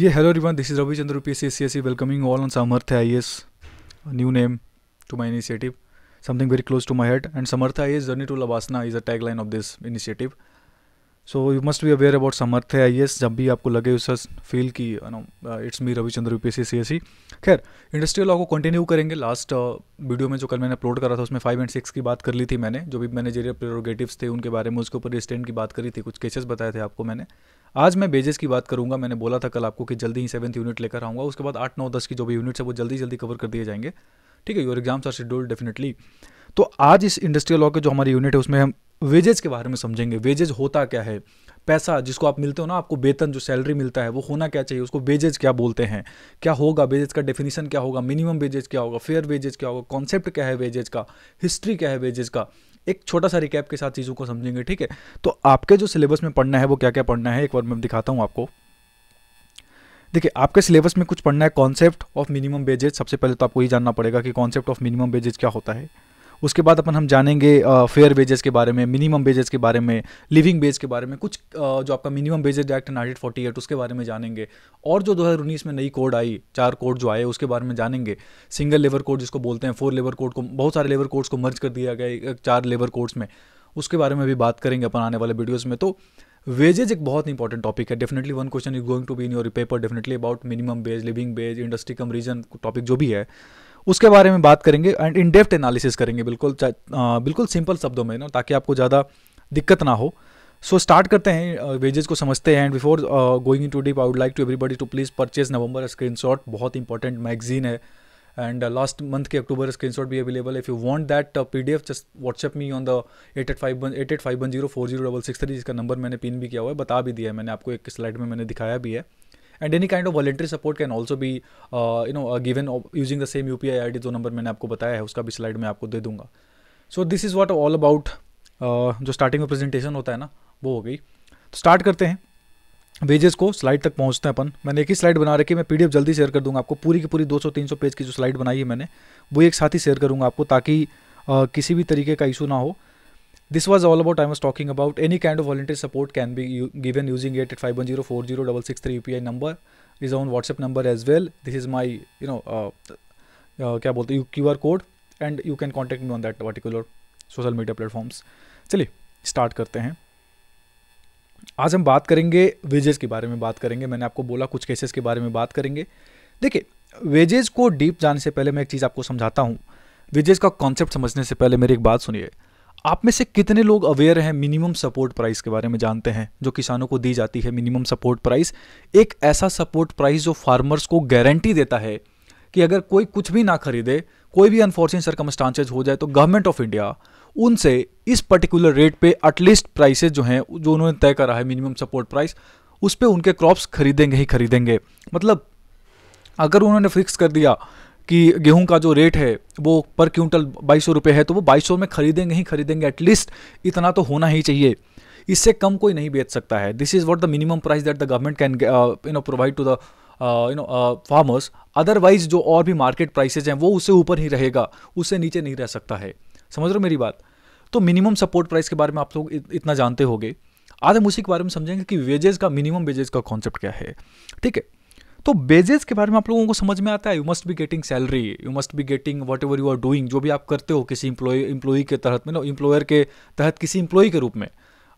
ये hello everyone this is Ravichandra P C C S C welcoming all on Samarth I S new name to my initiative something very close to my head and Samarth I S journey to LBSNAA is a tag line of this initiative so you must be aware about Samarth I S जब भी आपको लगे उस feel की know it's me Ravichandra P C C S C खैर industrial law को continue करेंगे last video uh, में जो कल मैंने अपलोड करा था उसमें फाइव एंड सिक्स की बात कर ली थी मैंने जो भी मैनेजेरियल प्रेरोगेटिव्स थे उनके बारे में उसके ऊपर स्टैंड की बात करी थी कुछ केसेस बताए थे आपको मैंने आज मैं बेजेस की बात करूंगा मैंने बोला था कल आपको कि जल्दी ही सेवन्थ यूनिट लेकर आऊंगा उसके बाद आठ नौ दस की जो भी यूनिट्स है वो जल्दी जल्दी कवर कर दिए जाएंगे ठीक है your exams are scheduled definitely तो आज इस इंडस्ट्रियल लॉ के जो हमारी यूनिट है उसमें हम वेजेज के बारे में समझेंगे वेजेज होता क्या है पैसा जिसको आप मिलते हो ना आपको वेतन जो सैलरी मिलता है वो होना क्या चाहिए उसको वेजेज क्या बोलते हैं क्या होगा वेजेज का डेफिनेशन क्या होगा मिनिमम वेजेज क्या होगा फेयर वेजेज क्या होगा कॉन्सेप्ट क्या है वेजेज का हिस्ट्री क्या है वेजेज का एक छोटा सा रिकैप के साथ चीज़ों को समझेंगे ठीक है तो आपके जो सिलेबस में पढ़ना है वो क्या क्या पढ़ना है एक बार मैं दिखाता हूँ आपको देखिए आपके सिलेबस में कुछ पढ़ना है कॉन्सेप्ट ऑफ मिनिमम बेजेज सबसे पहले तो आपको ये जानना पड़ेगा कि कॉन्सेप्ट ऑफ मिनिमम बेजेज क्या होता है उसके बाद अपन हम जानेंगे फेयर वेजेस के बारे में मिनिमम वेजेस के बारे में लिविंग वेज के बारे में कुछ जो आपका minimum wages act nineteen forty eight उसके बारे में जानेंगे और जो दो हज़ार उन्नीस में नई कोड आई चार कोड जो आए उसके बारे में जानेंगे सिंगल लेबर कोड जिसको बोलते हैं फोर लेबर कोड को बहुत सारे लेबर कोड्स को मर्ज कर दिया गया चार लेबर कोड्स में उसके बारे में भी बात करेंगे अपन आने वाले वीडियोज़ में तो वेजेज एक बहुत इंपॉर्टेंट टॉपिक है definitely one question is going to be in your paper definitely about minimum wage living wage industry cum region topic जो भी है उसके बारे में बात करेंगे एंड इन डेप्थ एनालिसिस करेंगे बिल्कुल आ, बिल्कुल सिंपल शब्दों में ना ताकि आपको ज़्यादा दिक्कत ना हो सो so स्टार्ट करते हैं वेजेस को समझते हैं and before going into deep I would like to everybody to please purchase November screen shot बहुत इंपॉर्टेंट मैगजीन है एंड लास्ट मंथ के अक्टूबर स्क्रीन शॉट भी available if you want that P D F just WhatsApp me on the eight eight five one eight eight five one zero four zero double six three जिसका number मैंने pin भी किया हुआ है बता भी दिया है मैंने आपको एक स्लाइड में मैंने दिखाया भी है and any kind of voluntary support can also भी you know given using the same U P I I D जो नंबर मैंने आपको बताया है उसका भी स्लाइड मैं आपको दे दूंगा so this is what all about जो स्टार्टिंग में प्रेजेंटेशन होता है ना वो हो गई तो स्टार्ट करते हैं वेजेस को स्लाइड तक पहुंचते हैं अपन मैंने एक ही स्लाइड बना रखी है मैं पीडीएफ जल्दी शेयर कर दूंगा आपको पूरी की पूरी 200-300 पेज की जो स्लाइड बनाई है मैंने वो एक साथ ही शेयर करूंगा आपको ताकि आ, uh, किसी भी तरीके का इशू ना हो this was all about I talking kind of volunteer support can be given using eight eight five one zero four zero double six three U P I number is on WhatsApp number as well this is my you know क्या बोलते हैं Q R code and you can contact me on that particular social media platforms चलिए start करते हैं आज हम बात करेंगे वेजेस के बारे में बात करेंगे मैंने आपको बोला कुछ केसेस के बारे में बात करेंगे देखिए वेजेस को डीप जाने से पहले मैं एक चीज़ आपको समझाता हूँ वेजेस का कॉन्सेप्ट समझने से पहले मेरी एक बात सुनिए आप में से कितने लोग अवेयर हैं मिनिमम सपोर्ट प्राइस के बारे में जानते हैं जो किसानों को दी जाती है मिनिमम सपोर्ट प्राइस एक ऐसा सपोर्ट प्राइस जो फार्मर्स को गारंटी देता है कि अगर कोई कुछ भी ना खरीदे कोई भी अनफॉर्चुनेट सरकमस्टांसेज हो जाए तो गवर्नमेंट ऑफ इंडिया उनसे इस पर्टिकुलर रेट पे एटलीस्ट प्राइसेज जो हैं जो उन्होंने तय करा है मिनिमम सपोर्ट प्राइस उस पर उनके क्रॉप्स खरीदेंगे ही खरीदेंगे मतलब अगर उन्होंने फिक्स कर दिया कि गेहूं का जो रेट है वो पर क्विंटल बाईस सौ रुपये है तो वो बाईस सौ में खरीदेंगे ही खरीदेंगे एटलीस्ट इतना तो होना ही चाहिए इससे कम कोई नहीं बेच सकता है this is what the minimum price that the government can you know provide to the you know farmers otherwise जो और भी मार्केट प्राइसेज हैं वो उससे ऊपर ही रहेगा उससे नीचे नहीं रह सकता है समझ रहे हो मेरी बात तो मिनिमम सपोर्ट प्राइस के बारे में आप लोग इतना जानते होगे आज हम उसी के बारे में समझेंगे कि वेजेस का मिनिमम वेजेस का कॉन्सेप्ट क्या है ठीक है तो बेजेस के बारे में आप लोगों को समझ में आता है you must be getting salary you must be getting whatever you are doing जो भी आप करते हो किसी इंप्लॉय इम्प्लॉई के तहत मतलब इंप्लॉयर के तहत किसी इंप्लॉय के रूप में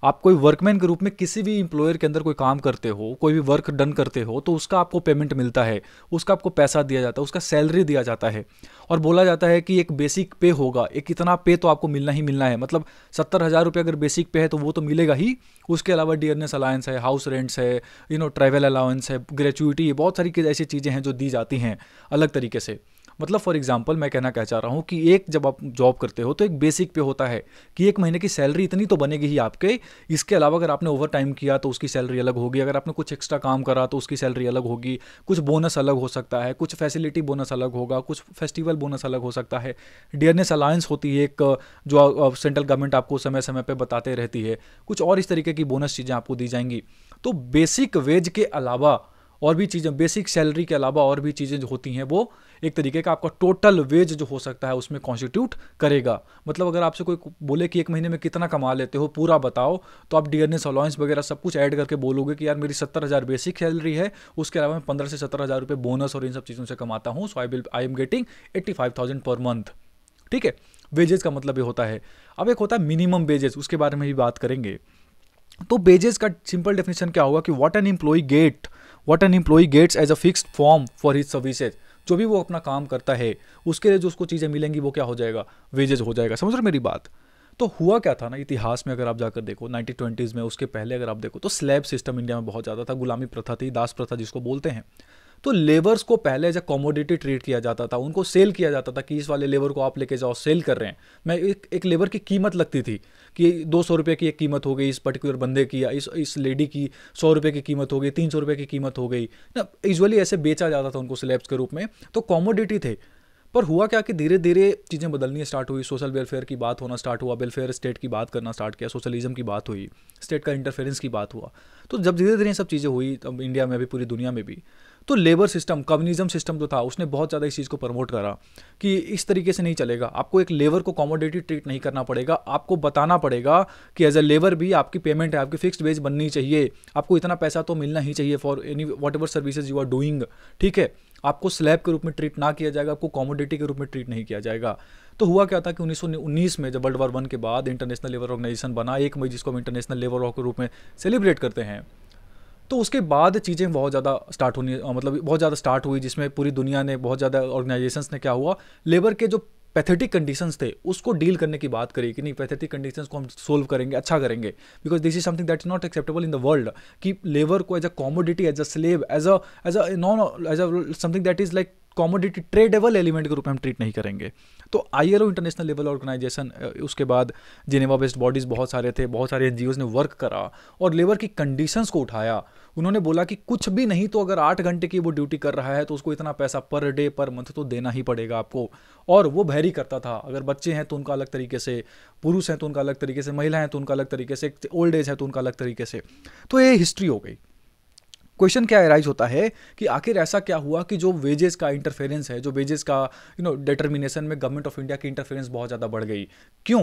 आप कोई वर्कमैन के रूप में किसी भी इंप्लॉयर के अंदर कोई काम करते हो कोई भी वर्क डन करते हो तो उसका आपको पेमेंट मिलता है उसका आपको पैसा दिया जाता है उसका सैलरी दिया जाता है और बोला जाता है कि एक बेसिक पे होगा एक इतना पे तो आपको मिलना ही मिलना है मतलब सत्तर हज़ार रुपये अगर बेसिक पे है तो वो तो मिलेगा ही उसके अलावा डियरनेस अलायंस है हाउस रेंट्स है यू नो ट्रैवल अलाउंस है ग्रेचुटी बहुत सारी ऐसी चीज़ें हैं जो दी जाती हैं अलग तरीके से मतलब फॉर एग्जाम्पल मैं कहना कह चाह रहा हूँ कि एक जब आप जॉब करते हो तो एक बेसिक पे होता है कि एक महीने की सैलरी इतनी तो बनेगी ही आपके इसके अलावा अगर आपने ओवर टाइम किया तो उसकी सैलरी अलग होगी अगर आपने कुछ एक्स्ट्रा काम करा तो उसकी सैलरी अलग होगी कुछ बोनस अलग हो सकता है कुछ फैसिलिटी बोनस अलग होगा कुछ फेस्टिवल बोनस अलग हो सकता है डियरनेस अलायंस होती है एक जो सेंट्रल गवर्नमेंट आपको समय समय पर बताते रहती है कुछ और इस तरीके की बोनस चीज़ें आपको दी जाएंगी तो बेसिक वेज के अलावा और भी चीज़ें बेसिक सैलरी के अलावा और भी चीज़ें जो होती हैं वो एक तरीके का आपका टोटल वेज जो हो सकता है उसमें कॉन्स्टिट्यूट करेगा मतलब अगर आपसे कोई बोले कि एक महीने में कितना कमा लेते हो पूरा बताओ तो आप डीएनएस अलाउंस वगैरह सब कुछ ऐड करके बोलोगे कि यार मेरी सत्तर हज़ार बेसिक सैलरी है उसके अलावा मैं पंद्रह से सत्तर हज़ार रुपये बोनस और इन सब चीज़ों से कमाता हूँ so I will I am getting eighty five thousand per month ठीक है वेजेस का मतलब ये होता है अब एक होता है मिनिमम वेजेस उसके बारे में भी बात करेंगे तो बेजेस का सिंपल डेफिनेशन क्या होगा कि what an employee get what an employee gets as a fixed form for his services जो भी वो अपना काम करता है उसके लिए जो उसको चीज़ें मिलेंगी वो क्या हो जाएगा वेजेज हो जाएगा समझ रहे मेरी बात तो हुआ क्या था ना इतिहास में अगर आप जाकर देखो नाइनटीन ट्वेंटीज़ में उसके पहले अगर आप देखो तो स्लैब सिस्टम इंडिया में बहुत ज़्यादा था गुलामी प्रथा थी दास प्रथा जिसको बोलते हैं तो लेबर्स को पहले जब कॉमोडिटी ट्रीट किया जाता था उनको सेल किया जाता था कि इस वाले लेबर को आप लेके जाओ सेल कर रहे हैं मैं एक एक लेबर की कीमत लगती थी कि दो सौ रुपये की एक कीमत हो गई इस पर्टिकुलर बंदे की या इस इस लेडी की सौ रुपये की कीमत हो गई तीन सौ रुपये की कीमत हो गई ना यूजअली ऐसे बेचा जाता था उनको स्लेब्स के रूप में तो कॉमोडिटी थे पर हुआ क्या कि धीरे धीरे चीज़ें बदलनी स्टार्ट हुई सोशल वेलफेयर की बात होना स्टार्ट हुआ वेलफेयर स्टेट की बात करना स्टार्ट किया सोशलिज्म की बात हुई स्टेट का इंटरफेरेंस की बात हुआ तो जब धीरे धीरे सब चीज़ें हुई तब इंडिया में भी पूरी दुनिया में भी तो लेबर सिस्टम कम्युनिज्म सिस्टम जो था उसने बहुत ज़्यादा इस चीज़ को प्रमोट करा कि इस तरीके से नहीं चलेगा आपको एक लेबर को कॉमोडेटिव ट्रीट नहीं करना पड़ेगा आपको बताना पड़ेगा कि एज अ लेबर भी आपकी पेमेंट है आपकी फिक्स्ड वेज बननी चाहिए आपको इतना पैसा तो मिलना ही चाहिए for any whatever services you are doing ठीक है आपको स्लैब के रूप में ट्रीट ना किया जाएगा आपको कॉमोडिटी के रूप में ट्रीट नहीं किया जाएगा तो हुआ क्या था कि 1919 में जब वर्ल्ड वार वन के बाद इंटरनेशनल लेबर ऑर्गेनाइजेशन बना एक मई जिसको हम इंटरनेशनल लेबर लॉ के रूप में सेलिब्रेट करते हैं तो उसके बाद चीज़ें बहुत ज़्यादा स्टार्ट होनी मतलब बहुत ज़्यादा स्टार्ट हुई जिसमें पूरी दुनिया ने बहुत ज़्यादा ऑर्गेनाइजेशंस ने क्या हुआ लेबर के जो पैथेटिक कंडीशंस थे उसको डील करने की बात करी कि नहीं पैथेटिक कंडीशंस को हम सोल्व करेंगे अच्छा करेंगे because this is something that is not acceptable in the world कि लेबर को as a commodity as a slave as a as a non as a something that is like commodity tradeable element के रूप में हम treat नहीं करेंगे तो आई international level organisation उसके बाद जिनेवा बेस्ड बॉडीज़ बहुत सारे थे बहुत सारे एन ने वर्क करा और लेबर की कंडीशंस को उठाया उन्होंने बोला कि कुछ भी नहीं तो अगर आठ घंटे की वो ड्यूटी कर रहा है तो उसको इतना पैसा पर डे पर मंथ तो देना ही पड़ेगा आपको और वो वैरी करता था अगर बच्चे हैं तो उनका अलग तरीके से पुरुष हैं तो उनका अलग तरीके से महिला हैं तो उनका अलग तरीके से ओल्ड एज है तो उनका अलग तरीके से तो ये हिस्ट्री हो गई क्वेश्चन क्या राइज होता है कि आखिर ऐसा क्या हुआ कि जो वेजेस का इंटरफेरेंस है जो वेजेस का यू नो डिटर्मिनेशन में गवर्नमेंट ऑफ इंडिया की इंटरफेरेंस बहुत ज़्यादा बढ़ गई क्यों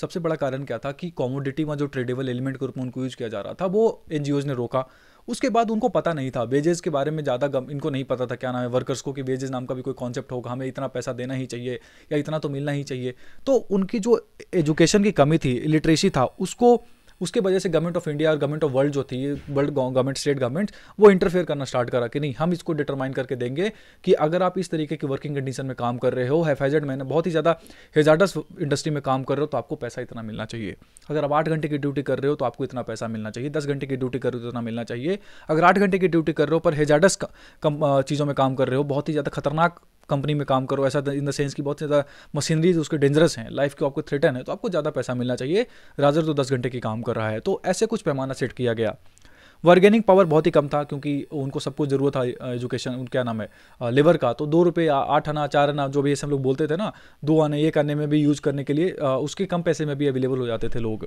सबसे बड़ा कारण क्या था कि कॉमोडिटी में जो ट्रेडेबल एलिमेंट के रूप में उनको यूज किया जा रहा था वो एन ने रोका उसके बाद उनको पता नहीं था वेजेस के बारे में ज़्यादा गम इनको नहीं पता था क्या नाम है वर्कर्स को कि वेजेस नाम का भी कोई कॉन्सेप्ट होगा हमें इतना पैसा देना ही चाहिए या इतना तो मिलना ही चाहिए तो उनकी जो एजुकेशन की कमी थी लिटरेसी था उसको उसके वजह से गवर्नमेंट ऑफ इंडिया और गवर्नमेंट ऑफ वर्ल्ड जो थी वर्ल्ड गवर्नमेंट स्टेट गवर्नमेंट वो इंटरफेयर करना स्टार्ट करा कि नहीं हम इसको डिटरमाइन करके देंगे कि अगर आप इस तरीके की वर्किंग कंडीशन में काम कर रहे हो हैफेजर्ड मैंने बहुत ही ज़्यादा हेजार्डस इंडस्ट्री में काम कर रहे हो तो आपको पैसा इतना मिलना चाहिए अगर आप आठ घंटे की ड्यूटी कर रहे हो तो आपको इतना पैसा मिलना चाहिए दस घंटे की ड्यूटी कर रहे हो तो इतना मिलना चाहिए अगर आठ घंटे की ड्यूटी कर रहे हो पर हेजार्डस चीज़ों में काम कर रहे हो बहुत ही ज़्यादा खतरनाक कंपनी में काम करो ऐसा इन द सेंस की बहुत ज़्यादा मशीनरीज उसके डेंजरस हैं लाइफ की आपको थ्रेटन है तो आपको ज़्यादा पैसा मिलना चाहिए राजर तो दस घंटे की काम कर रहा है तो ऐसे कुछ पैमाना सेट किया गया वर्गेनिक पावर बहुत ही कम था क्योंकि उनको सब कुछ ज़रूरत था एजुकेशन उनका नाम है लेबर का तो दो रुपये आठ आना चार आना जो भी ऐसे हम लोग बोलते थे ना दो आने ये करने में भी यूज़ करने के लिए उसके कम पैसे में भी अवेलेबल हो जाते थे लोग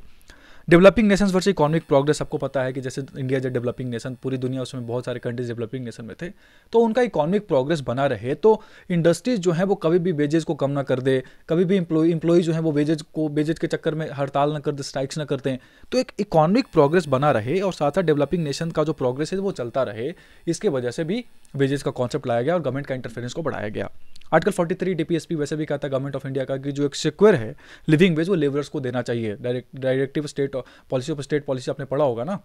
developing nations versus economic progress आपको पता है कि जैसे इंडिया जो डेवलपिंग नेशन पूरी दुनिया उसमें बहुत सारे कंट्रीज डेवलपिंग नेशन में थे तो उनका इकोनॉमिक प्रोग्रेस बना रहे तो इंडस्ट्रीज जो है वो कभी भी वेजेज को कम ना कर दे कभी भी इम्प्लॉई इम्प्लॉई जो है वो वेजेज को वेजेज के चक्कर में हड़ताल ना कर दे स्ट्राइक्स ना करते तो एक इकोनॉमिक प्रोग्रेस बना रहे और साथ साथ डेवलपिंग नेशन का जो प्रोग्रेस है वो चलता रहे इसके वजह से भी वेजेस का कॉन्सेप्ट लाया गया और गवर्नमेंट का इंटरफेरेंस को बढ़ाया गया आर्टिकल 43 डीपीएसपी वैसे भी कहता है गवर्नमेंट ऑफ इंडिया का कि जो एक सिक्योर है लिविंग वेज वो लेबरर्स को देना चाहिए direct directive state policy of state policy आपने पढ़ा होगा ना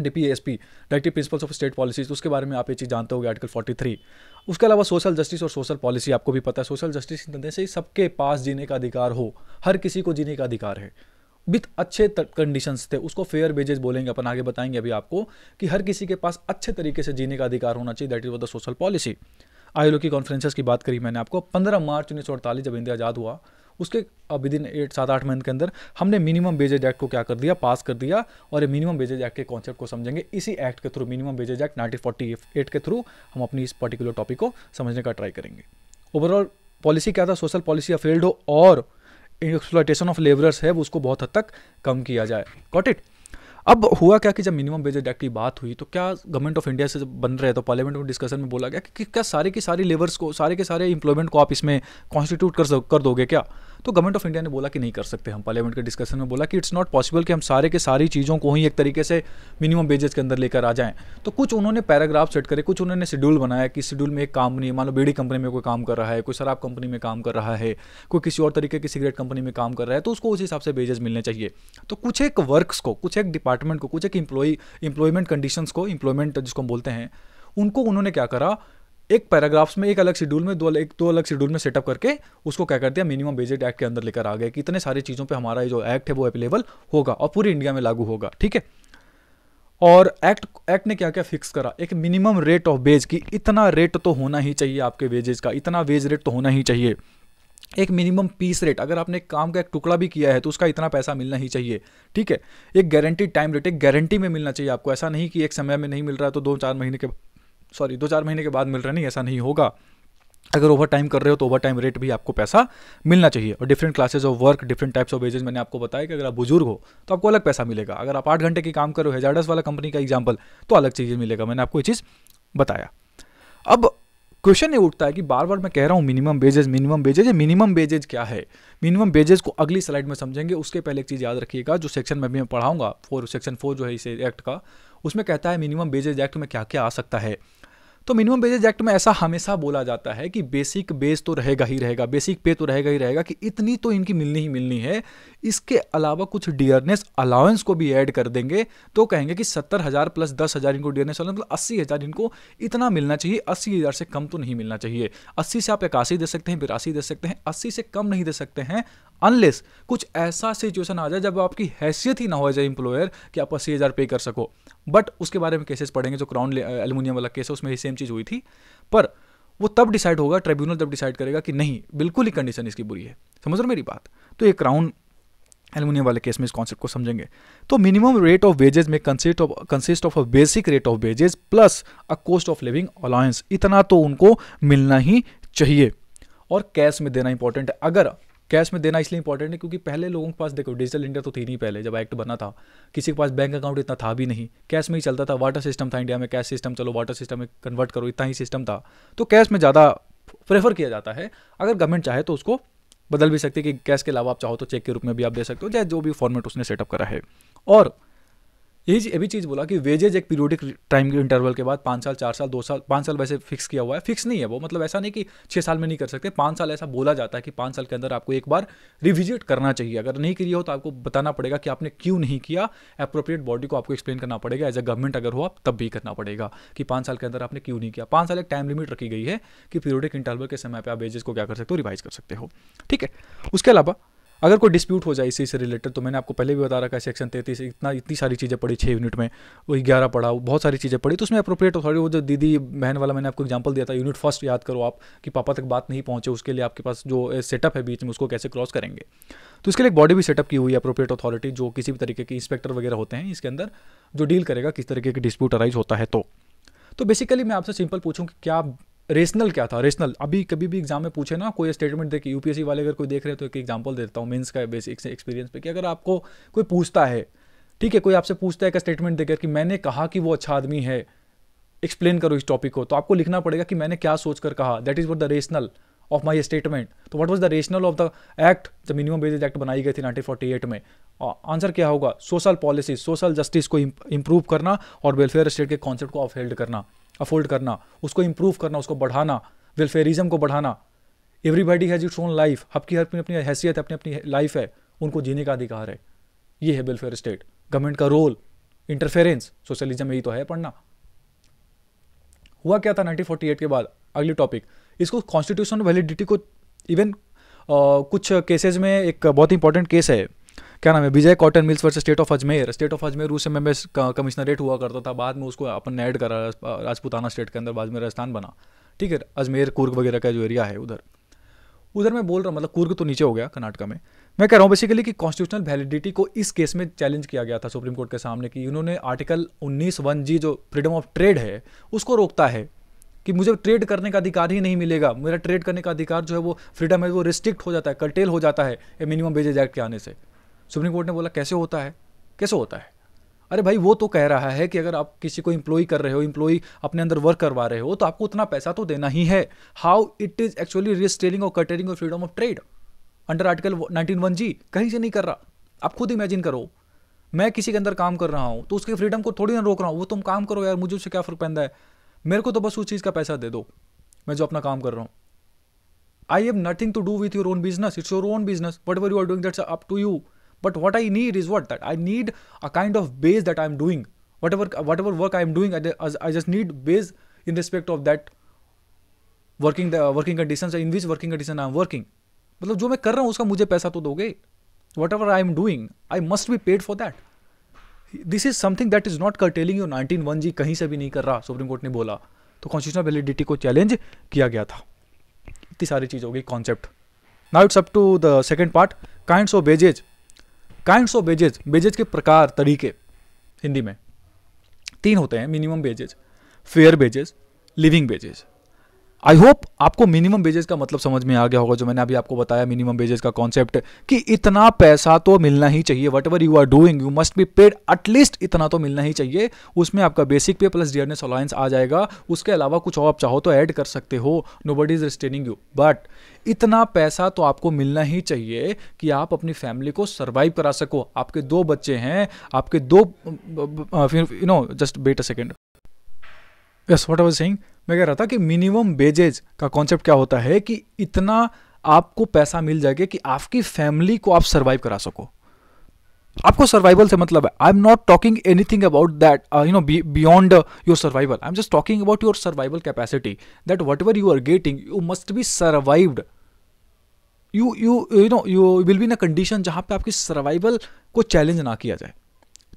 DPSP directive principles of state policies उसके बारे में आप ये चीज़ जानते होंगे आर्टिकल 43 उसके अलावा सोशल जस्टिस और सोशल पॉलिसी आपको भी पता है सोशल जस्टिस धंधे से सबके पास जीने का अधिकार हो हर किसी को जीने का अधिकार है विथ अच्छे कंडीशंस थे उसको फेयर बेजेस बोलेंगे अपन आगे बताएंगे अभी आपको कि हर किसी के पास अच्छे तरीके से जीने का अधिकार होना चाहिए that is the social policy I की कॉन्फ्रेंसेस की बात करी मैंने आपको पंद्रह मार्च उन्नीस जब इंडिया आज़ाद हुआ उसके विद इन एट सात आठ महीने के अंदर हमने मिनिमम बेजेज एक्ट को क्या कर दिया पास कर दिया और ये मिनिमम बेजेज एक्ट के कॉन्सेप्ट को समझेंगे इसी एक्ट के through minimum wages act nineteen forty eight के थ्रू हम अपनी इस पर्टिकुलर टॉपिक को समझने का ट्राई करेंगे ओवरऑल पॉलिसी क्या था सोशल पॉलिसी या फेल्ड हो और एक्सप्लाइटेशन ऑफ लेबरर्स है उसको बहुत हद तक कम किया जाए कॉट इट अब हुआ क्या कि जब मिनिमम वेजेज एक्ट की बात हुई तो क्या गवर्नमेंट ऑफ इंडिया से जब बन रहे तो पार्लियामेंट में डिस्कशन में बोला गया कि क्या सारे के सारे लेबर्स को सारे के सारे इंप्लॉयमेंट को आप इसमें कॉन्स्टिट्यूट कर कर दोगे क्या तो गवर्नमेंट ऑफ इंडिया ने बोला कि नहीं कर सकते हम पार्लियामेंट के डिस्कशन में बोला कि इट्स नॉट पॉसिबल कि हम सारे के सारी चीज़ों को ही एक तरीके से मिनिमम बेजेस के अंदर लेकर आ जाएँ तो कुछ उन्होंने पैराग्राफ सेट करे कुछ उन्होंने शेड्यूल बनाया कि शेड्यूल में एक काम नहीं है मान लो बीड़ी कंपनी में कोई काम कर रहा है कोई शराब कंपनी में काम कर रहा है कोई किसी और तरीके की सिगरेट कंपनी में काम कर रहा है तो उसको उस हिसाब से बेजेस मिलने चाहिए तो कुछ एक वर्क्स को कुछ एक डिपार्टमेंट को कुछ एक इंप्लॉई इंप्लॉयमेंट कंडीशंस को इंप्लॉयमेंट जिसको हम बोलते हैं उनको उन्होंने क्या करा एक पैराग्राफ्स में एक अलग शेड्यूल में दो एक दो अलग शेड्यूल में सेटअप करके उसको क्या कर दिया मिनिमम बजट एक्ट के अंदर लेकर आ गए कि इतने सारी चीज़ों पर हमारा जो एक्ट है वो अवेलेबल होगा और पूरी इंडिया में लागू होगा ठीक है और एक्ट एक्ट ने क्या क्या फिक्स करा एक मिनिमम रेट ऑफ वेज की इतना रेट तो होना ही चाहिए आपके वेजेज का इतना वेज रेट तो होना ही चाहिए एक मिनिमम पीस रेट अगर आपने काम का एक टुकड़ा भी किया है तो उसका इतना पैसा मिलना ही चाहिए ठीक है एक गारंटी टाइम रेट एक गारंटी में मिलना चाहिए आपको ऐसा नहीं कि एक समय में नहीं मिल रहा है तो दो चार महीने के सॉरी दो चार महीने के बाद मिल रहा नहीं ऐसा नहीं होगा अगर ओवर टाइम कर रहे हो तो ओवर टाइम रेट भी आपको पैसा मिलना चाहिए और different classes of work different types of wages मैंने आपको बताया कि अगर आप बुजुर्ग हो तो आपको अलग पैसा मिलेगा अगर आप आठ घंटे की काम करो हेजार्डस वाला कंपनी का एग्जाम्पल तो अलग चीज़ मिलेगा मैंने आपको ये चीज़ बताया अब क्वेश्चन ये उठता है कि बार बार मैं कह रहा हूँ मिनिमम वेजेज मिनिमम वेजेज या मिनिमम वेजेज क्या है मिनिमम वेजेज को अगली स्लाइड में समझेंगे उसके पहले एक चीज़ याद रखिएगा जो सेक्शन में भी मैं पढ़ाऊंगा फोर सेक्शन फोर जो है इस एक्ट का उसमें कहता है मिनिमम वेजेज एक्ट में क्या क्या आ सकता है तो मिनिमम वेजेज एक्ट में ऐसा हमेशा बोला जाता है कि बेसिक बेस तो रहेगा ही रहेगा बेसिक पे तो रहेगा ही रहेगा कि इतनी तो इनकी मिलनी ही मिलनी है इसके अलावा कुछ डियरनेस अलाउंस को भी ऐड कर देंगे तो कहेंगे कि सत्तर हज़ार प्लस दस हज़ार इनको डियरनेस अलाउंस मतलब अस्सी हज़ार इनको इतना मिलना चाहिए अस्सी हज़ार से कम तो नहीं मिलना चाहिए अस्सी से आप इक्यासी दे सकते हैं बिरासी दे सकते हैं अस्सी से कम नहीं दे सकते हैं अनलेस कुछ ऐसा सिचुएशन आ जाए जब आपकी हैसियत ही ना हो जाए इंप्लॉयर कि आप अस्सी हज़ार पे कर सको बट उसके बारे में केसेस पढ़ेंगे जो क्राउन एलुमिनियम वाला केस है उसमें सेम चीज़ हुई थी पर वो तब डिसाइड होगा ट्रिब्यूनल तब डिसाइड करेगा कि नहीं बिल्कुल ही कंडीशन इसकी बुरी है समझ रहे मेरी बात तो ये क्राउन एलुमिनियम वाले केस में इस कॉन्सेप्ट को समझेंगे तो मिनिमम रेट ऑफ वेजेज में consist of consist of a basic rate of wages plus a cost of living allowance इतना तो उनको मिलना ही चाहिए और कैश में देना इंपॉर्टेंट है अगर कैश में देना इसलिए इंपॉर्टेंट है क्योंकि पहले लोगों के पास देखो डिजिटल इंडिया तो थी नहीं पहले जब एक्ट बना था किसी के पास बैंक अकाउंट इतना था भी नहीं कैश में ही चलता था वाटर सिस्टम था इंडिया में कैश सिस्टम चलो वाटर सिस्टम में कन्वर्ट करो इतना ही सिस्टम था तो कैश में ज़्यादा प्रेफर किया जाता है अगर गवर्नमेंट चाहे तो उसको बदल भी सकती है कि कैश के अलावा आप चाहो तो चेक के रूप में भी आप दे सकते हो चाहे जो भी फॉर्मेट उसने सेटअप करा है और यही अभी चीज़ बोला कि वेजेज एक पीरियोडिक टाइम के इंटरवल के बाद पाँच साल चार साल दो साल पाँच साल वैसे फिक्स किया हुआ है फिक्स नहीं है वो मतलब ऐसा नहीं कि छः साल में नहीं कर सकते पाँच साल ऐसा बोला जाता है कि पाँच साल के अंदर आपको एक बार रिविजिट करना चाहिए अगर नहीं किया हो तो आपको बताना पड़ेगा कि आपने क्यों नहीं किया अप्रोप्रिएट बॉडी को आपको एक्सप्लेन करना पड़ेगा एज अ गवर्नमेंट अगर हो आप तब भी करना पड़ेगा कि पाँच साल के अंदर आपने क्यों नहीं किया पाँच साल एक टाइम लिमिट रखी गई है कि पीरियोडिक इंटरवल के समय पर आप वेजेस को क्या कर सकते हो रिवाइज कर सकते हो ठीक है उसके अलावा अगर कोई डिस्प्यूट हो जाए इसी से रिलेटेड तो मैंने आपको पहले भी बता रखा है सेक्शन तैतीस इतना इतनी सारी चीज़ें पढ़ी छः यूनिट में वो ग्यारह पढ़ा बहुत सारी चीज़ें पढ़ी तो उसमें अप्रोप्रिएट अथॉरिटी वो जो दीदी बहन वाला मैंने आपको एग्जाम्पल दिया था यूनिट फर्स्ट याद करो आप कि पापा तक बात नहीं पहुँचे उसके लिए आपके पास जो सेटअप है बीच में उसको कैसे क्रॉस करेंगे तो इसके लिए एक बॉडी भी सेटअप की हुई है अप्रोप्रिएट अथॉरिटी जो किसी भी तरीके के इंस्पेक्टर वगैरह होते हैं इसके अंदर जो डील करेगा किस तरीके के डिस्प्यूट अराइज होता है तो तो बेसिकली मैं आपसे सिंपल पूछूं कि क्या रेशनल क्या था रेशनल अभी कभी भी एग्जाम में पूछे ना कोई स्टेटमेंट देखिए यूपीएससी वाले अगर कोई देख रहे हैं तो एक एग्जाम्पल देता हूँ मीन्स का बेसिक एक्सपीरियंस पे कि अगर आपको कोई पूछता है ठीक है कोई आपसे पूछता है एक स्टेटमेंट देकर कि मैंने कहा कि वो अच्छा आदमी है एक्सप्लेन करो इस टॉपिक को तो आपको लिखना पड़ेगा कि मैंने क्या सोच कर कहा that is what the rational of my statement तो what was the rational of the act जब मिनिमम वेजेज एक्ट बनाई गई थी नाइनटीन फोर्टी एट में आंसर क्या होगा सोशल पॉलिसी सोशल जस्टिस को इम्प्रूव करना और वेलफेयर स्टेट के कॉन्सेप्ट को ऑफ हेल्ड करना अफोर्ड करना उसको इम्प्रूव करना उसको बढ़ाना वेलफेयरिज्म को बढ़ाना everybody has its own life हबकी हर अपनी अपनी हैसियत है अपनी अपनी लाइफ है उनको जीने का अधिकार है ये है वेलफेयर स्टेट गवर्नमेंट का रोल इंटरफेरेंस सोशलिज्म यही तो है पढ़ना हुआ क्या था 1948 के बाद अगली टॉपिक इसको कॉन्स्टिट्यूशन वैलिडिटी को इवन कुछ केसेस में एक बहुत इंपॉर्टेंट केस है क्या नाम है Vijay cotton mills versus state of Ajmer state of Ajmer उस समय में कमिश्नरेट हुआ करता था बाद में उसको अपन ने ऐड करा राजपूताना स्टेट के अंदर बाद में राजस्थान बना ठीक है अजमेर कुर्ग वगैरह का जो एरिया है उधर उधर मैं बोल रहा हूँ मतलब कुर्ग तो नीचे हो गया कर्नाटका में मैं कह रहा हूँ बेसिकली कि कॉन्स्टिट्यूशनल वैलिडिटी को इस केस में चैलेंज किया गया था सुप्रीम कोर्ट के सामने कि इन्होंने आर्टिकल उन्नीस वन जी जो फ्रीडम ऑफ ट्रेड है उसको रोकता है कि मुझे ट्रेड करने का अधिकार ही नहीं मिलेगा मेरा ट्रेड करने का अधिकार जो है वो फ्रीडम है वो रिस्ट्रिक्ट हो जाता है कर्टेल हो जाता है मिनिमम वेजेज एक्ट के आने से सुप्रीम कोर्ट ने बोला कैसे होता है कैसे होता है अरे भाई वो तो कह रहा है कि अगर आप किसी को इम्प्लॉय कर रहे हो इम्प्लॉय अपने अंदर वर्क करवा रहे हो तो आपको उतना पैसा तो देना ही है how it is actually restraining और कटेलिंग और freedom of trade under article nineteen one G कहीं से नहीं कर रहा आप खुद इमेजिन करो मैं किसी के अंदर काम कर रहा हूँ तो उसके फ्रीडम को थोड़ी ना रोक रहा हूँ वो तुम काम करो यार मुझे उससे क्या फ़र्क पैदा है मेरे को तो बस उस चीज़ का पैसा दे दो मैं जो अपना काम कर रहा हूँ I have nothing to do with your own business it's your own business whatever you are doing that's up to you But what I need is what? That I need a kind of base that I'm doing. Whatever whatever work I'm doing, I, I just need base in respect of that working working condition in which working condition I am working मतलब जो मैं कर रहा हूँ उसका मुझे पैसा तो दोगे whatever I am doing I must be paid for that this is something that is not curtailing you nineteen one G कहीं से भी नहीं कर रहा सुप्रीम कोर्ट ने बोला तो कॉन्स्टिट्यूशनल वैलिडिटी को चैलेंज किया गया था इतनी सारी चीज़ होगी concept now it's up to the second part kind of wages kinds of wages wages के प्रकार तरीके हिंदी में तीन होते हैं minimum wages fair wages living wages I hope आपको मिनिमम वेजेस का मतलब समझ में आ गया होगा जो मैंने अभी आपको बताया मिनिमम वेजेस का कॉन्सेप्ट कि इतना पैसा तो मिलना ही चाहिए whatever you are doing you must be paid at least इतना तो मिलना ही चाहिए उसमें आपका बेसिक पे प्लस डियरनेस अलायंस आ जाएगा उसके अलावा कुछ और आप चाहो तो ऐड कर सकते हो nobody is restraining you but इतना पैसा तो आपको मिलना ही चाहिए कि आप अपनी फैमिली को सर्वाइव करा सको आपके दो बच्चे हैं आपके दो फिर you know just wait a second yes what our saying मैं कह रहा था कि मिनिमम बेजेज का कॉन्सेप्ट क्या होता है कि इतना आपको पैसा मिल जाएगा कि आपकी फैमिली को आप सर्वाइव करा सको आपको सर्वाइवल से मतलब है I am not talking anything about that you know beyond your survival I am just talking about your survival capacity that whatever you are getting you must be survived you you you know you will be in a condition जहां पे आपकी survival को challenge ना किया जाए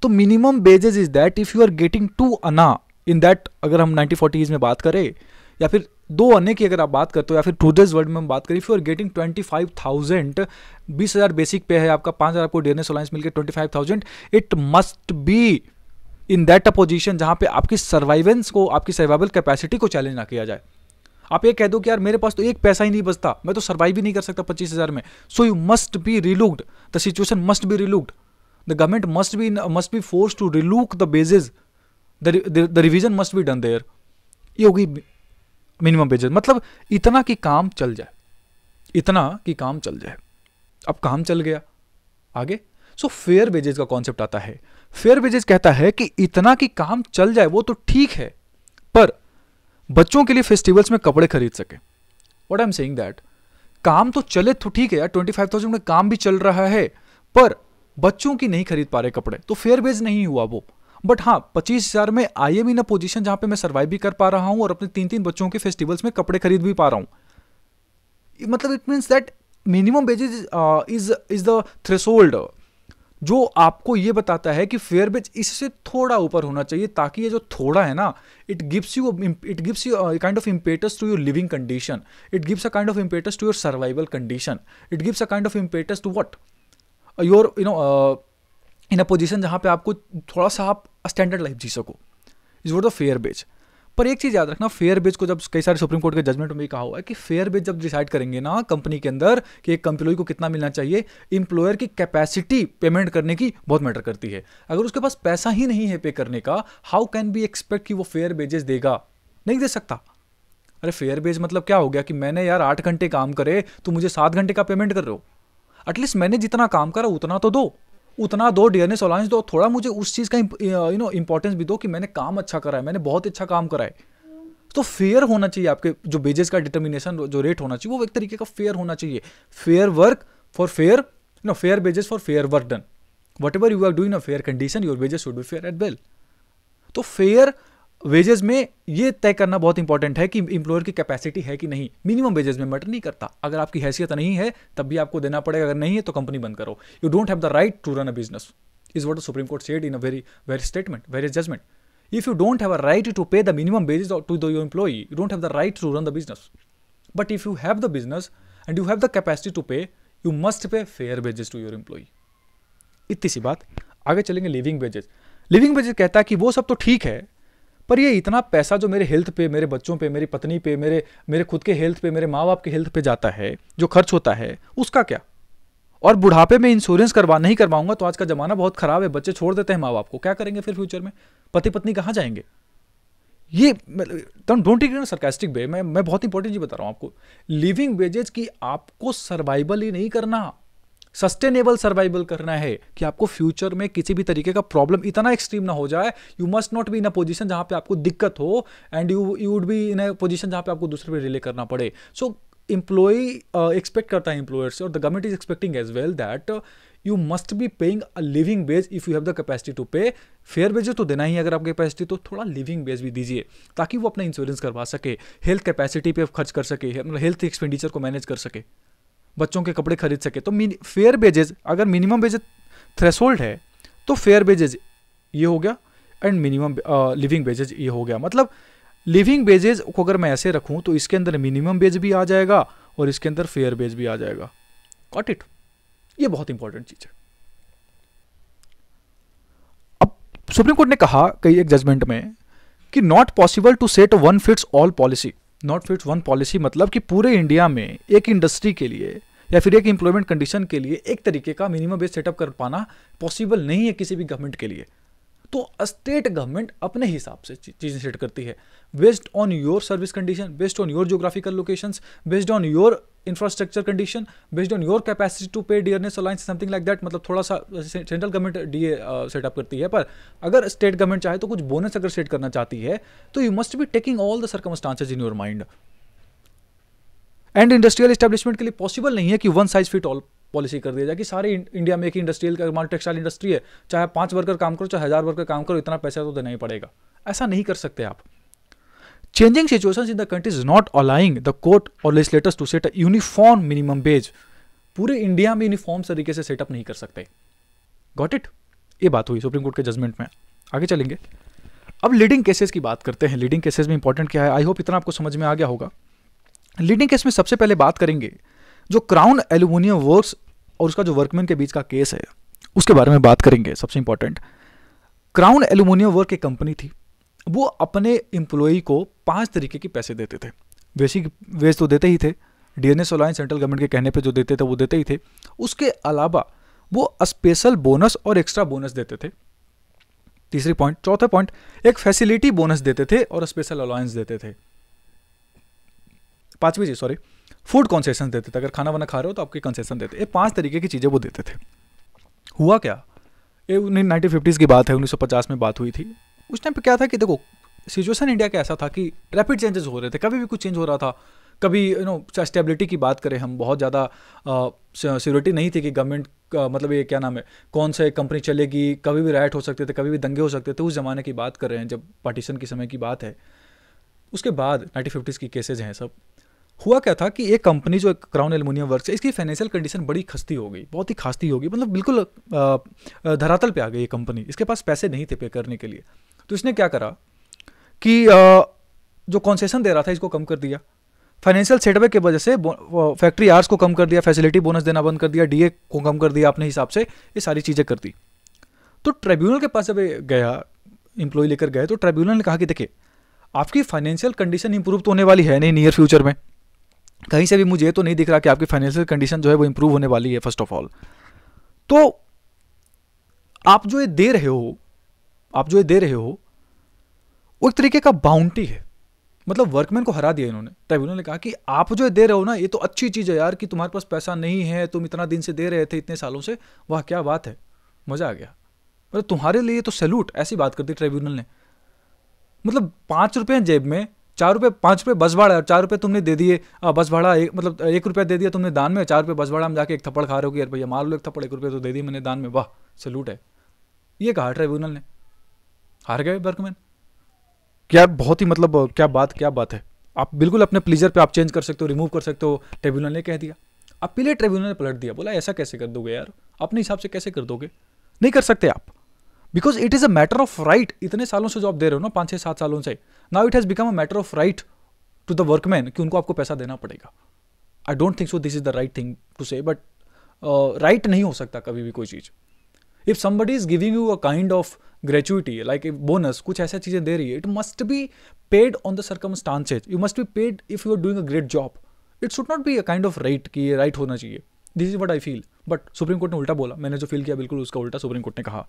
तो minimum wages is that if you are getting to अना in that अगर हम नाइनटीन फोर्टीज़ में बात करें या फिर दो अन्य की अगर आप बात करते हो या फिर टूडेज वर्ल्ड में हम बात करें if you are getting twenty five thousand बीस हज़ार बेसिक पे है आपका पाँच हज़ार आपको डेनेस अलायंस मिलकर twenty five thousand it must be in that a position जहाँ पे आपकी सर्वाइवेंस को आपकी सर्वाइवल कैपेसिटी को चैलेंज ना किया जाए आप ये कह दो कि यार मेरे पास तो एक पैसा ही नहीं बचता मैं तो सर्वाइव ही नहीं कर सकता पच्चीस हज़ार में so you must be relooked the situation must be relooked the government must be must be force to relook the wages the revision must be done there ये होगी मिनिमम वेजेस मतलब इतना कि काम चल जाए इतना कि काम चल जाए अब काम चल गया आगे सो फेयर वेजेस का कॉन्सेप्ट आता है फेयर वेजेस कहता है कि इतना कि काम चल जाए वो तो ठीक है पर बच्चों के लिए फेस्टिवल्स में कपड़े खरीद सके what I am saying that काम तो चले तो ठीक है यार ट्वेंटी फाइव थाउजेंड में काम भी चल रहा है पर बच्चों की नहीं खरीद पा रहे कपड़े तो फेयर वेज नहीं हुआ वो बट हाँ पच्चीस हजार में I am in a position जहां पे मैं सर्वाइव भी कर पा रहा हूँ और अपने तीन तीन बच्चों के फेस्टिवल्स में कपड़े खरीद भी पा रहा हूं मतलब it means that minimum wages is is the threshold जो आपको ये बताता है कि फेयर वेज इससे थोड़ा ऊपर होना चाहिए ताकि ये जो थोड़ा है ना it gives you it gives you kind of impetus to your living condition it gives a kind of impetus to your survival condition it gives a kind of impetus to what your you know in a position जहाँ पे आपको थोड़ा सा आप standard life जी सको is what the fair बेच पर एक चीज़ याद रखना फेयर बेच को जब कई सारे सुप्रीम कोर्ट के जजमेंट में भी कहा हुआ है कि फेयर बेच जब डिसाइड करेंगे ना कंपनी के अंदर कि एक एम्प्लॉय को कितना मिलना चाहिए इंप्लॉयर की कैपेसिटी पेमेंट करने की बहुत मैटर करती है अगर उसके पास पैसा ही नहीं है पे करने का हाउ कैन बी एक्सपेक्ट कि वो फेयर बेजेस देगा नहीं दे सकता अरे फेयर बेज मतलब क्या हो गया कि मैंने यार आठ घंटे काम करे तो मुझे सात घंटे का पेमेंट कर रहे हो एटलीस्ट मैंने जितना काम करा उतना तो दो उतना दो डियरनेस अलाउंस दो थोड़ा मुझे उस चीज़ का यू नो इंपॉर्टेंस भी दो कि मैंने काम अच्छा करा है मैंने बहुत अच्छा काम करा है तो फेयर होना चाहिए आपके जो बेजेस का डिटर्मिनेशन जो रेट होना चाहिए वो एक तरीके का फेयर होना चाहिए fair work for fair no fair wages for fair work done whatever you are doing a fair condition your wages should be fair as well तो फेयर वेजेस में ये तय करना बहुत इंपॉर्टेंट है कि इंप्लॉयर की कैपेसिटी है कि नहीं मिनिमम वेजेस में मैटर नहीं करता अगर आपकी हैसियत नहीं है तब भी आपको देना पड़ेगा अगर नहीं है तो कंपनी बंद करो you don't have the right to run a business is what the supreme court said in a very very statement very judgement if you don't have a right to pay the minimum wages to the your employee you don't have the right to run the business but if you have the business and you have the capacity to pay you must pay fair wages to your employee इतनी सी बात आगे चलेंगे living wages living wages कहता है कि वो सब तो ठीक है पर ये इतना पैसा जो मेरे हेल्थ पे मेरे बच्चों पे मेरी पत्नी पे मेरे मेरे खुद के हेल्थ पे मेरे माँ बाप के हेल्थ पे जाता है जो खर्च होता है उसका क्या और बुढ़ापे में इंश्योरेंस करवा नहीं करवाऊंगा तो आज का ज़माना बहुत ख़राब है बच्चे छोड़ देते हैं माँ बाप को क्या करेंगे फिर फ्यूचर में पति पत्नी कहाँ जाएंगे ये don't take in sarcastic way मैं मैं बहुत इंपॉर्टेंट चीज़ बता रहा हूँ आपको लिविंग वेजेज की आपको सर्वाइवल ही नहीं करना सस्टेनेबल सर्वाइवल करना है कि आपको फ्यूचर में किसी भी तरीके का प्रॉब्लम इतना एक्सट्रीम ना हो जाए you must not be in a position जहां पे आपको दिक्कत हो and you you would be in a position जहां पे आपको दूसरे पे रिले करना पड़े सो इंप्लॉई एक्सपेक्ट करता है इंप्लॉयर्स से और the government is expecting as well that you must be paying a living wage if you have the capacity to pay fair wages तो देना ही अगर आपकी कैपेसिटी तो थोड़ा लिविंग बेज भी दीजिए ताकि वो अपना इंश्योरेंस करवा सके हेल्थ कैपेसिटी पे खर्च कर सके हेल्थ मतलब एक्सपेंडिचर को मैनेज कर सके बच्चों के कपड़े खरीद सके तो फेयर बेजेज अगर मिनिमम वेजेज थ्रेसोल्ड है तो फेयर बेजेज ये हो गया एंड मिनिमम लिविंग बेजेज ये हो गया मतलब लिविंग बेजेज को अगर मैं ऐसे रखूँ तो इसके अंदर मिनिमम बेज भी आ जाएगा और इसके अंदर फेयर बेज भी आ जाएगा कॉट इट ये बहुत इंपॉर्टेंट चीज़ है अब सुप्रीम कोर्ट ने कहा कई एक जजमेंट में कि not possible to set one fits all policy not fit one policy मतलब कि पूरे इंडिया में एक इंडस्ट्री के लिए या फिर एक एम्प्लॉयमेंट कंडीशन के लिए एक तरीके का मिनिमम बेस सेटअप कर पाना पॉसिबल नहीं है किसी भी गवर्नमेंट के लिए तो स्टेट गवर्नमेंट अपने हिसाब से चीज़ें सेट करती है based on your service condition based on your geographical location based on your infrastructure condition based on your capacity to pay dearness allowance something like that मतलब थोड़ा सा सेंट्रल गवर्नमेंट डीए सेटअप करती है पर अगर state government चाहे तो कुछ बोनस अगर सेट करना चाहती है तो you must be taking all the circumstances in your mind and industrial establishment के लिए पॉसिबल नहीं है कि one size fit all policy कर दिया जाए कि सारे इंडिया में एक इंडस्ट्रियल का मान टेक्सटाइल इंडस्ट्री है चाहे पाँच वर्कर काम करो चाहे हज़ार वर्कर काम करो इतना पैसा तो देना ही पड़ेगा ऐसा नहीं कर सकते आप changing situation in the country is not allowing the court or legislators to set a uniform minimum wage पूरे इंडिया में यूनिफॉर्म तरीके से सेटअप नहीं कर सकते गॉट इट ये बात हुई सुप्रीम कोर्ट के जजमेंट में आगे चलेंगे अब लीडिंग केसेस की बात करते हैं लीडिंग केसेस में इंपॉर्टेंट क्या है आई होप इतना आपको समझ में आ गया होगा लीडिंग केस में सबसे पहले बात करेंगे जो क्राउन एल्यूमिनियम वर्क्स और उसका जो वर्कमैन के बीच का केस है उसके बारे में बात करेंगे सबसे इंपॉर्टेंट क्राउन एल्यूमिनियम वर्क एक कंपनी थी वो अपने इंप्लॉई को पांच तरीके के पैसे देते थे वैसी वेज तो देते ही थे डीएनएस एन सेंट्रल गवर्नमेंट के कहने पर जो देते थे वो देते ही थे उसके अलावा वो स्पेशल बोनस और एक्स्ट्रा बोनस देते थे तीसरी पॉइंट चौथा पॉइंट एक फैसिलिटी बोनस देते थे और स्पेशल अलाउंस देते थे पांचवी चीज सॉरी फूड कॉन्सेशन देते थे अगर खाना वाना खा रहे हो तो आपके कंसेशन देते ये पाँच तरीके की चीज़ें वो देते थे हुआ क्या ये उन्नीस नाइनटीन फिफ्टीज़ की बात है उन्नीस सौ पचास में बात हुई थी उस टाइम पे क्या था कि देखो सिचुएशन इंडिया का ऐसा था कि रैपिड चेंजेस हो रहे थे कभी भी कुछ चेंज हो रहा था कभी यू नो स्टेबिलिटी की बात करें हम बहुत ज़्यादा सिक्योरिटी नहीं थी कि गवर्नमेंट मतलब ये क्या नाम है कौन से कंपनी चलेगी कभी भी राइट हो सकते थे कभी भी दंगे हो सकते थे उस ज़माने की बात कर रहे हैं जब पार्टीशन के समय की बात है उसके बाद नाइन्टीन फिफ्टीज़ की केसेज हैं सब हुआ क्या था कि एक कंपनी जो क्राउन एल्यूमिनियम वर्क है इसकी फाइनेंशियल कंडीशन बड़ी खस्ती हो गई बहुत ही खास्ती हो गई मतलब बिल्कुल धरातल पे आ गई ये कंपनी इसके पास पैसे नहीं थे पे करने के लिए तो इसने क्या करा कि जो कॉन्सेशन दे रहा था इसको कम कर दिया फाइनेंशियल सेटबैक की वजह से फैक्ट्री आर्स को कम कर दिया फैसिलिटी बोनस देना बंद कर दिया डीए को कम कर दिया अपने हिसाब से ये सारी चीज़ें कर दी तो ट्रिब्यूनल के पास जब गया इम्प्लॉय लेकर गए तो ट्रिब्यूनल ने कहा कि देखिए आपकी फाइनेंशियल कंडीशन इंप्रूव तो होने वाली है नहीं नियर फ्यूचर में कहीं से भी मुझे तो नहीं दिख रहा कि आपकी फाइनेंशियल कंडीशन जो है वो इंप्रूव होने वाली है फर्स्ट ऑफ ऑल तो आप जो ये दे रहे हो आप जो ये दे रहे हो वो एक तरीके का बाउंटी है मतलब वर्कमैन को हरा दिया इन्होंने तब उन्होंने कहा कि आप जो दे रहे हो ना ये तो अच्छी चीज़ है यार कि तुम्हारे पास पैसा नहीं है तुम इतना दिन से दे रहे थे इतने सालों से वह क्या बात है मज़ा आ गया मतलब तुम्हारे लिए तो सैल्यूट ऐसी बात कर दी ट्रिब्यूनल ने मतलब पाँच रुपये जेब में चार रुपये पाँच रुपये बस भाड़ा है चार रुपये तुमने दे दिए बस भाड़ा एक मतलब एक रुपया दे दिया तुमने दान में चार रुपये बस भाड़ा हम जाके एक थप्पड़ खा रहे हो कि यार भैया मार लो एक थप्पड़ एक रुपये तो दे दिए मैंने दान में वाह सलूट है ये कहा ट्राइब्यूनल ने हार गए बर्कमैन क्या बहुत ही मतलब क्या बात क्या बात है आप बिल्कुल अपने प्लीजर पे आप चेंज कर सकते हो रिमूव कर सकते हो ट्रिब्यूनल ने कह दिया अपीले ट्रिब्यूनल ने पलट दिया बोला ऐसा कैसे कर दोगे यार अपने हिसाब से कैसे कर दोगे नहीं कर सकते आप because it is a matter of right इतने सालों से जो आप दे रहे हो ना पाँच छः सात सालों से now it has become a matter of right to the workman कि उनको आपको पैसा देना पड़ेगा I don't think so this is the right thing to say but right नहीं हो सकता कभी भी कोई चीज़ if somebody is giving you a kind of gratuity like bonus कुछ ऐसा चीज़ें दे रही है it must be paid on the circumstances you must be paid if you are doing a great job it should not be a kind of right कि ये right होना चाहिए this is what I feel but supreme court ने उल्टा बोला मैंने जो feel किया बिल्कुल उसका उल्टा सुप्रीम कोर्ट ने कहा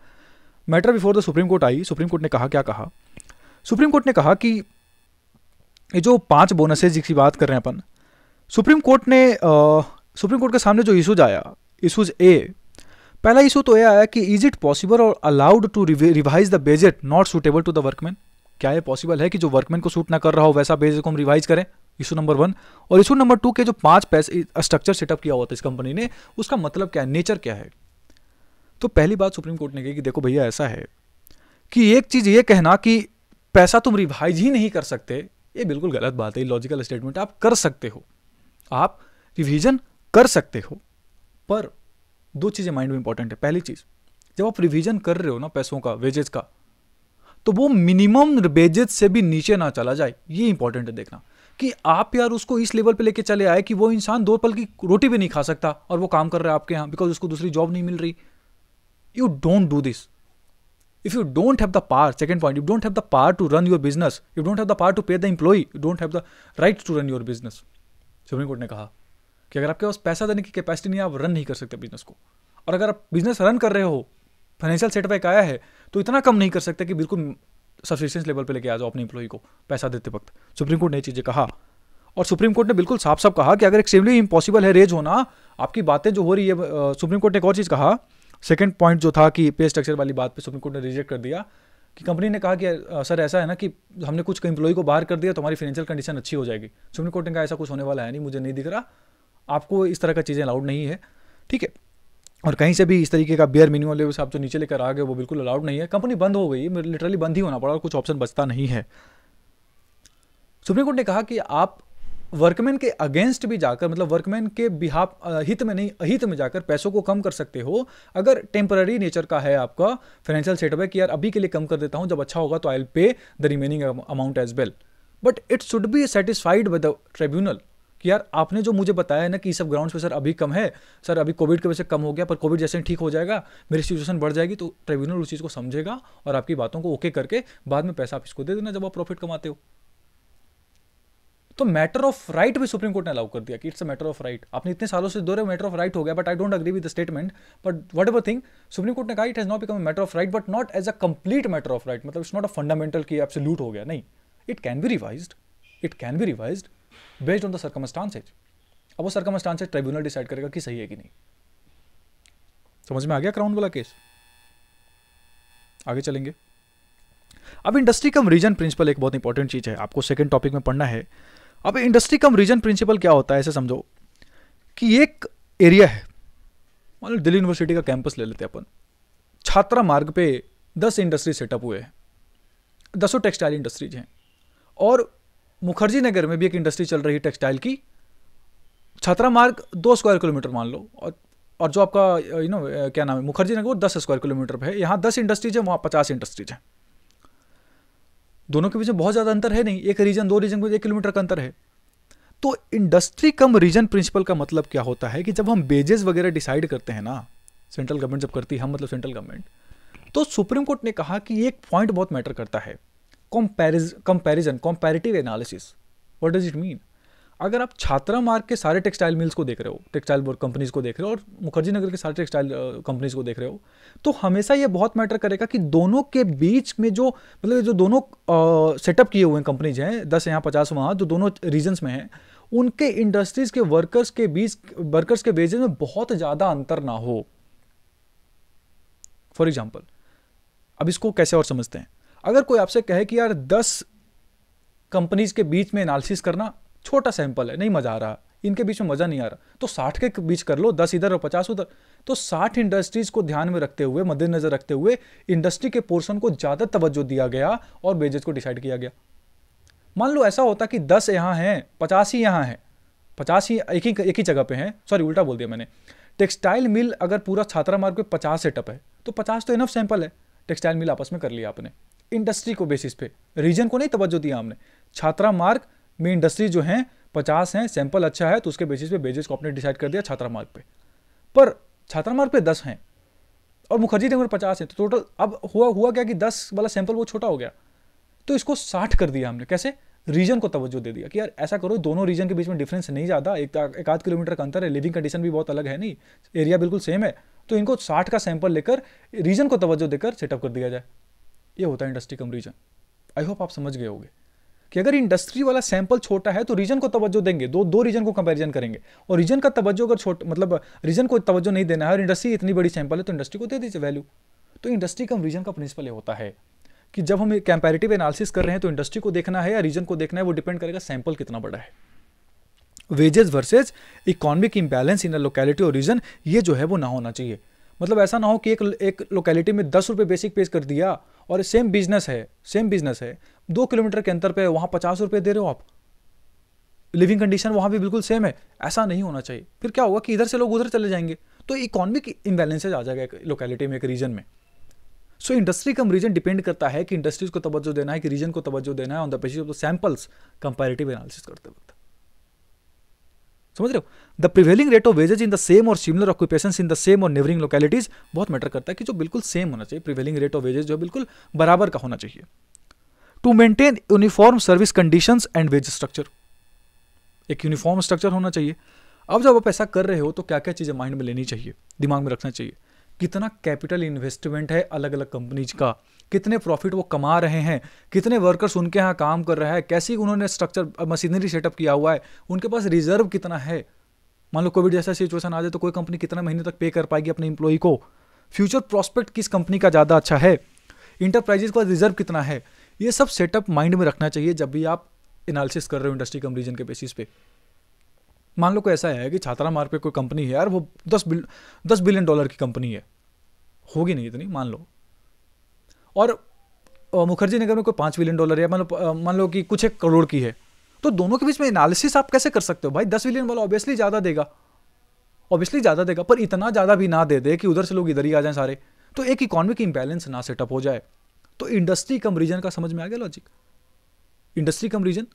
matter before the supreme court आई सुप्रीम कोर्ट ने कहा क्या कहा सुप्रीम कोर्ट ने कहा कि ये जो पांच बोनसेज जिसकी बात कर रहे हैं अपन सुप्रीम कोर्ट ने आ, सुप्रीम कोर्ट के सामने जो इशूज आया इशूज ए पहला इशू तो यह आया कि इज इट पॉसिबल और allowed to revise the budget not suitable to the workman क्या ये पॉसिबल है कि जो वर्कमैन को सूट ना कर रहा हो वैसा बेज को हम रिवाइज करें इशू नंबर वन और इशू नंबर टू के जो पांच पैसे स्ट्रक्चर सेटअप किया हुआ था इस कंपनी ने उसका मतलब क्या है नेचर क्या है तो पहली बात सुप्रीम कोर्ट ने कही कि देखो भैया ऐसा है कि एक चीज़ ये कहना कि पैसा तुम रिवाइज ही नहीं कर सकते ये बिल्कुल गलत बात है लॉजिकल स्टेटमेंट आप कर सकते हो आप रिविजन कर सकते हो पर दो चीज़ें माइंड में इंपॉर्टेंट है पहली चीज़ जब आप रिवीजन कर रहे हो ना पैसों का वेजेस का तो वो मिनिमम वेजेस से भी नीचे ना चला जाए ये इंपॉर्टेंट है देखना कि आप यार उसको इस लेवल पे लेके चले आए कि वो इंसान दो पल की रोटी भी नहीं खा सकता और वो काम कर रहा है आपके यहाँ बिकॉज उसको दूसरी जॉब नहीं मिल रही you don't do this if you don't have the power second point you don't have the power to run your business you don't have the power to pay the employee you don't have the right to run your business supreme court ने कहा कि अगर आपके पास पैसा देने की capacity नहीं है आप रन नहीं कर सकते बिजनेस को और अगर आप बिजनेस रन कर रहे हो फाइनेंशियल सेटबैक आया है तो इतना कम नहीं कर सकते कि बिल्कुल सफिशियंस लेवल पर लेके आ जाओ अपने एम्प्लॉई को पैसा देते वक्त सुप्रीम कोर्ट ने चीज़ें कहा और सुप्रीम कोर्ट ने बिल्कुल साफ साफ कहा कि अगर एक्सट्रीमली इम्पॉसिबल है रेज होना आपकी बातें जो हो रही है सुप्रीम कोर्ट ने एक और चीज़ कहा सेकेंड पॉइंट जो था कि पे स्ट्रक्चर वाली बात पे सुप्रीम कोर्ट ने रिजेक्ट कर दिया कि कंपनी ने कहा कि सर ऐसा है ना कि हमने कुछ एम्प्लॉई को बाहर कर दिया तो हमारी फाइनेंशियल कंडीशन अच्छी हो जाएगी सुप्रीम कोर्ट ने कहा ऐसा कुछ होने वाला है नहीं मुझे नहीं दिख रहा आपको इस तरह का चीज़ें अलाउड नहीं है ठीक है और कहीं से भी इस तरीके का बियर मिनिमम लेवल आप जो नीचे लेकर आ गए वो बिल्कुल अलाउड नहीं है कंपनी बंद हो गई लिटरली बंद ही होना पड़ा और कुछ ऑप्शन बचता नहीं है सुप्रीम कोर्ट ने कहा कि आप वर्कमैन के अगेंस्ट भी जाकर मतलब वर्कमैन के बिहाफ हित में नहीं अहित में जाकर पैसों को कम कर सकते हो अगर टेम्पररी नेचर का है आपका फाइनेंशियल सेटबैक यार अभी के लिए कम कर देता हूँ जब अच्छा होगा तो I will pay the remaining amount as well but it should be satisfied by the tribunal कि यार आपने जो मुझे बताया ना कि सब ग्राउंड पे सर अभी कम है सर अभी कोविड की वजह से कम हो गया पर कोविड जैसे ठीक हो जाएगा मेरी सिचुएशन बढ़ जाएगी तो ट्रिब्यूनल उस चीज़ को समझेगा और आपकी बातों को ओके करके बाद में पैसा आप इसको दे देना जब आप प्रॉफिट कमाते हो तो मैटर ऑफ राइट भी सुप्रीम कोर्ट ने अलाउ कर दिया कि it's a matter of right आपने इतने सालों से दो रहे मैटर ऑफ राइट हो गया but I don't agree with the statement but whatever thing supreme court ने कहा it has not become matter of right but not as a complete matter of right मतलब it's not a fundamental की लूट हो गया नहीं it can be revise it can be revise based on the circumstances अब वो circumstances tribunal decide करेगा कि सही है कि नहीं समझ में आ गया क्राउन वाला केस आगे चलेंगे अब इंडस्ट्री कम रीजन प्रिंसिपल एक बहुत इंपॉर्टेंट चीज़ है आपको सेकंड टॉपिक में पढ़ना है अब इंडस्ट्री कम रीजन प्रिंसिपल क्या होता है ऐसे समझो कि एक एरिया है मान मतलब लो दिल्ली यूनिवर्सिटी का कैंपस ले लेते हैं अपन छात्रा मार्ग पे दस इंडस्ट्री सेटअप हुए हैं दसों टेक्सटाइल इंडस्ट्रीज हैं और मुखर्जी नगर में भी एक इंडस्ट्री चल रही है टेक्सटाइल की छात्रा मार्ग दो स्क्वायर किलोमीटर मान लो और और जो आपका यू नो क्या नाम है मुखर्जी नगर वो दस स्क्वायर किलोमीटर पर है यहाँ दस इंडस्ट्रीज है वहाँ पचास इंडस्ट्रीज हैं दोनों के बीच में बहुत ज़्यादा अंतर है नहीं एक रीजन दो रीजन के बीच एक किलोमीटर का अंतर है तो इंडस्ट्री कम रीजन प्रिंसिपल का मतलब क्या होता है कि जब हम बेजेस वगैरह डिसाइड करते हैं ना सेंट्रल गवर्नमेंट जब करती है हम मतलब सेंट्रल गवर्नमेंट तो सुप्रीम कोर्ट ने कहा कि एक पॉइंट बहुत मैटर करता है comparison comparison analysis what does it mean अगर आप छात्रा मार्ग के सारे टेक्सटाइल मिल्स को देख रहे हो टेक्सटाइल कंपनीज को देख रहे हो और मुखर्जी नगर के सारे टेक्सटाइल कंपनीज को देख रहे हो तो हमेशा ये बहुत मैटर करेगा कि दोनों के बीच में जो मतलब जो दोनों सेटअप किए हुए कंपनीज हैं दस यहाँ पचास वहाँ जो दोनों रीजन्स में हैं उनके इंडस्ट्रीज के वर्कर्स के बीच वर्कर्स के बेजेज में बहुत ज़्यादा अंतर ना हो फॉर एग्जाम्पल अब इसको कैसे और समझते हैं अगर कोई आपसे कहे कि यार दस कंपनीज के बीच में एनालिसिस करना छोटा सैंपल है नहीं मज़ा आ रहा इनके बीच में मज़ा नहीं आ रहा तो साठ के बीच कर लो दस इधर और पचास उधर तो साठ इंडस्ट्रीज़ को ध्यान में रखते हुए मद्देनज़र रखते हुए इंडस्ट्री के पोर्शन को ज़्यादा तवज्जो दिया गया और बेजेस को डिसाइड किया गया मान लो ऐसा होता कि दस यहां हैं पचास ही यहां हैं पचास ही एक ही एक ही जगह पे हैं सॉरी उल्टा बोल दिया मैंने टेक्सटाइल मिल अगर पूरा छात्रा मार्ग पे पचास सेटअप है तो पचास तो इनफ सैंपल है टेक्सटाइल मिल आपस में कर लिया आपने इंडस्ट्री को बेसिस पे रीजन को नहीं तवज्जो दिया हमने छात्रा मार्ग में इंडस्ट्री जो हैं पचास हैं सैंपल अच्छा है तो उसके बेसिस पे बेजिस को आपने डिसाइड कर दिया छात्रा मार्ग पे पर छात्रा मार्ग पे दस हैं और मुखर्जी नगर पचास हैं तो टोटल अब हुआ हुआ क्या कि दस वाला सैंपल वो छोटा हो गया तो इसको साठ कर दिया हमने कैसे रीजन को तवज्जो दे दिया कि यार ऐसा करो दोनों रीजन के बीच में डिफरेंस नहीं ज़्यादा एक तो एक आध किलोमीटर का अंतर है लिविंग कंडीशन भी बहुत अलग है नहीं एरिया बिल्कुल सेम है तो इनको साठ का सैंपल लेकर रीजन को तवज्जो देकर सेटअप कर दिया जाए ये होता है industry cum region I hope आप समझ गए गए कि अगर इंडस्ट्री वाला सैंपल छोटा है तो रीजन को तवज्जो देंगे दो दो रीजन को कंपैरिजन करेंगे और रीजन का तवज्जो अगर छोटा मतलब रीजन को तवज्जो नहीं देना है और इंडस्ट्री इतनी बड़ी सैंपल है तो इंडस्ट्री को दे दीजिए वैल्यू तो इंडस्ट्री का रीजन का प्रिंसिपल ये होता है कि जब हम कंपेरेटिव एनालिसिस कर रहे हैं तो इंडस्ट्री को देखना है या रीजन को देखना है वो डिपेंड करेगा सैंपल कितना बड़ा है wages versus economic imbalance in a locality और रीजन ये जो है वो ना होना चाहिए मतलब ऐसा ना हो कि एक एक लोकेलिटी में दस रुपये बेसिक पे कर दिया और सेम बिजनेस है सेम बिजनेस है दो किलोमीटर के अंतर पे वहाँ पचास रुपये दे रहे हो आप लिविंग कंडीशन वहाँ भी बिल्कुल सेम है ऐसा नहीं होना चाहिए फिर क्या होगा कि इधर से लोग उधर चले जाएंगे तो इकोनॉमिक इम्बेलेंसेज आ जाएगा एक लोकेलिटी में एक रीजन में so so, industry cum region depend करता है कि इंडस्ट्रीज को तवज्जो देना है कि रीजन को तवज्जो देना है on the basis of the samples comparative analysis करते हुए समझ रहे हो the prevailing rate of wages in the same और similar occupation in the same और नेवरिंग लोकेलिटीज बहुत मैटर करता है कि जो बिल्कुल सेम होना चाहिए प्रिवेलिंग रेट ऑफ वेजेज जो बिल्कुल बराबर का होना चाहिए to maintain uniform service condition and wage structure एक यूनिफॉर्म स्ट्रक्चर होना चाहिए अब जब आप ऐसा कर रहे हो तो क्या क्या चीज़ें माइंड में लेनी चाहिए दिमाग में रखना चाहिए कितना कैपिटल इन्वेस्टमेंट है अलग अलग कंपनीज का कितने प्रॉफिट वो कमा रहे हैं कितने वर्कर्स उनके यहाँ काम कर रहा है कैसी उन्होंने स्ट्रक्चर मशीनरी सेटअप किया हुआ है उनके पास रिजर्व कितना है मान लो कोविड जैसा सिचुएशन आ जाए तो कोई कंपनी कितना महीने तक पे कर पाएगी अपने इंप्लॉई को फ्यूचर प्रॉस्पेक्ट किस कंपनी का ज़्यादा अच्छा है इंटरप्राइजेज का रिजर्व कितना है ये सब सेटअप माइंड में रखना चाहिए जब भी आप एनालिसिस कर रहे हो इंडस्ट्री कम रीजन के बेसिस पे मान लो कोई ऐसा है कि छात्रा मार्ग पर कोई कंपनी है यार वो दस बिल दस बिलियन डॉलर की कंपनी है होगी नहीं इतनी मान लो और मुखर्जी नगर में कोई पाँच बिलियन डॉलर है मान लो मान लो कि कुछ एक करोड़ की है तो दोनों के बीच में एनालिसिस आप कैसे कर सकते हो भाई दस बिलियन वाला ऑब्वियसली ज़्यादा देगा ऑब्वियसली ज़्यादा देगा पर इतना ज़्यादा भी ना दे दे कि उधर से लोग इधर ही आ जाएं सारे तो एक इकोनॉमिक इम्बैलेंस ना सेटअप हो जाए तो इंडस्ट्री कम रीजन का समझ में आ गया लॉजिक इंडस्ट्री कम रीजन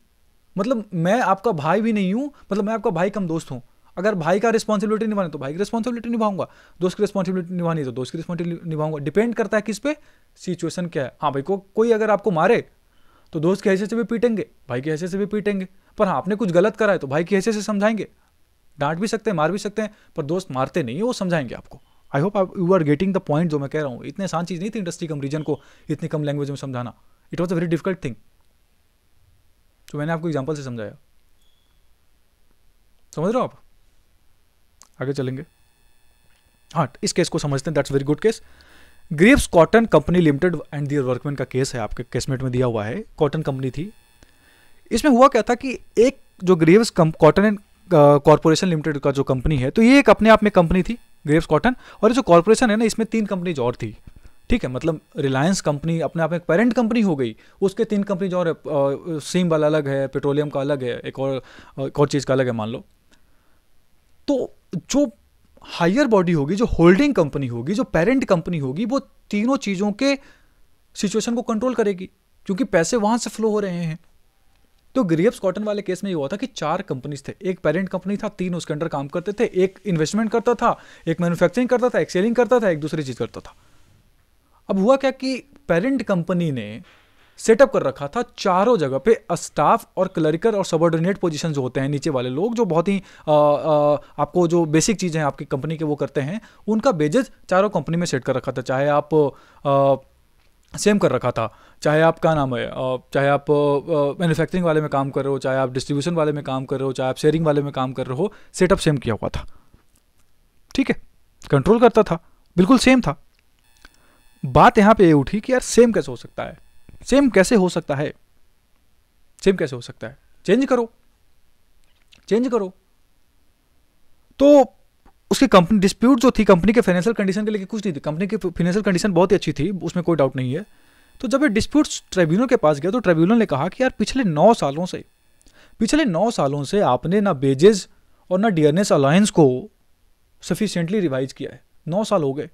मतलब मैं आपका भाई भी नहीं हूँ मतलब मैं आपका भाई कम दोस्त हूँ अगर भाई का रिस्पॉन्सिबिलिटी निभाने तो भाई की रिस्पॉन्सिबिलिटी निभाऊंगा दोस्त की रिस्पॉन्सिबिलिटी निभानी तो दोस्त की रिस्पॉन्सिबिलिटी निभाऊंगा डिपेंड करता है किस पे सिचुएशन क्या है हाँ भाई को कोई अगर आपको मारे तो दोस्त की हैसियत से भी पीटेंगे भाई की हैसियत से भी पीटेंगे पर हाँ आपने कुछ गलत करा है तो भाई की हैसियत से समझाएंगे डांट भी सकते हैं मार भी सकते हैं पर दोस्त मारते नहीं वो समझाएंगे आपको आई होप आप you are getting the point जो मैं कह रहा हूँ इतने आसान चीज़ नहीं थी इंडस्ट्री कम रीजन को इतनी कम लैंग्वेज में समझाना it was a very difficult thing तो मैंने आपको एग्जाम्पल से समझाया समझ रहे हो आप आगे चलेंगे हाँ इस केस को समझते हैं that's very good case Greaves cotton company limited and their workman का केस है आपके केसमेट में दिया हुआ है कॉटन कंपनी थी इसमें हुआ क्या था कि एक जो Greaves cotton and corporation limited का जो कंपनी है तो ये एक अपने आप में कंपनी थी ग्रेव्स कॉटन और जो कॉरपोरेशन है ना इसमें तीन कंपनीज और थी ठीक है मतलब रिलायंस कंपनी अपने आप में एक पेरेंट कंपनी हो गई उसके तीन कंपनी जो और सीम वाला अलग है पेट्रोलियम का अलग है एक और एक और चीज़ का अलग है मान लो तो जो हायर बॉडी होगी जो होल्डिंग कंपनी होगी जो पेरेंट कंपनी होगी वो तीनों चीज़ों के सिचुएशन को कंट्रोल करेगी क्योंकि पैसे वहाँ से फ्लो हो रहे हैं तो ग्रियप्स कॉटन वाले केस में ये हुआ था कि चार कंपनीज थे एक पेरेंट कंपनी था तीन उसके अंडर काम करते थे एक इन्वेस्टमेंट करता था एक मैन्युफैक्चरिंग करता था एक सेलिंग करता था एक दूसरी चीज़ करता था अब हुआ क्या कि पेरेंट कंपनी ने सेटअप कर रखा था चारों जगह पे स्टाफ और क्लरिकल और सबॉर्डिनेट पोजिशन जो होते हैं नीचे वाले लोग जो बहुत ही आ, आ, आपको जो बेसिक चीज़ें आपकी कंपनी के वो करते हैं उनका बेजेज चारों कंपनी में सेट कर रखा था चाहे आप आ, सेम कर रखा था चाहे आप क्या नाम है चाहे आप मैन्युफैक्चरिंग वाले में काम कर रहे हो चाहे आप डिस्ट्रीब्यूशन वाले में काम कर रहे हो चाहे आप शेयरिंग वाले में काम कर रहे हो सेटअप सेम किया हुआ था ठीक है कंट्रोल करता था बिल्कुल सेम था बात यहां पे ये उठी कि यार सेम कैसे हो सकता है सेम कैसे हो सकता है सेम कैसे हो सकता है चेंज करो चेंज करो तो उसकी कंपनी डिस्प्यूट जो थी कंपनी के फाइनेंशियल कंडीशन के लेके कुछ नहीं थी कंपनी की फाइनेंशियल कंडीशन बहुत ही अच्छी थी उसमें कोई डाउट नहीं है तो जब ये डिस्प्यूट ट्रिब्यूनल के पास गया तो ट्रिब्यूनल ने कहा कि यार पिछले नौ सालों से पिछले नौ सालों से आपने ना बेजेज और ना डियरनेस अलायंस को सफिशेंटली रिवाइज किया है नौ साल हो गए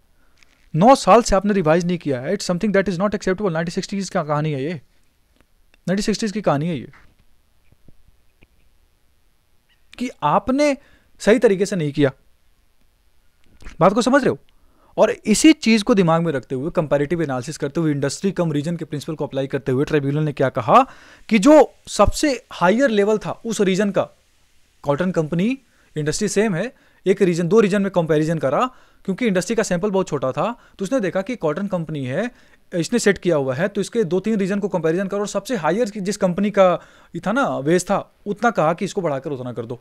नौ साल से आपने रिवाइज नहीं किया है it's something that is not acceptable nineteen sixties का कहानी है ये नाइनटीन सिक्सटीज़ की कहानी है ये कि आपने सही तरीके से नहीं किया बात को समझ रहे हो और इसी चीज़ को दिमाग में रखते हुए कंपैरेटिव एनालिसिस करते हुए इंडस्ट्री कम रीजन के प्रिंसिपल को अप्लाई करते हुए ट्रिब्यूनल ने क्या कहा कि जो सबसे हायर लेवल था उस रीजन का कॉटन कंपनी इंडस्ट्री सेम है एक रीजन दो रीजन में कंपैरिजन करा क्योंकि इंडस्ट्री का सैंपल बहुत छोटा था तो उसने देखा कि कॉटन कंपनी है इसने सेट किया हुआ है तो इसके दो तीन रीजन को कंपैरिजन करो और सबसे हायर जिस कंपनी का ये था ना वेज था उतना कहा कि इसको बढ़ाकर उतना कर दो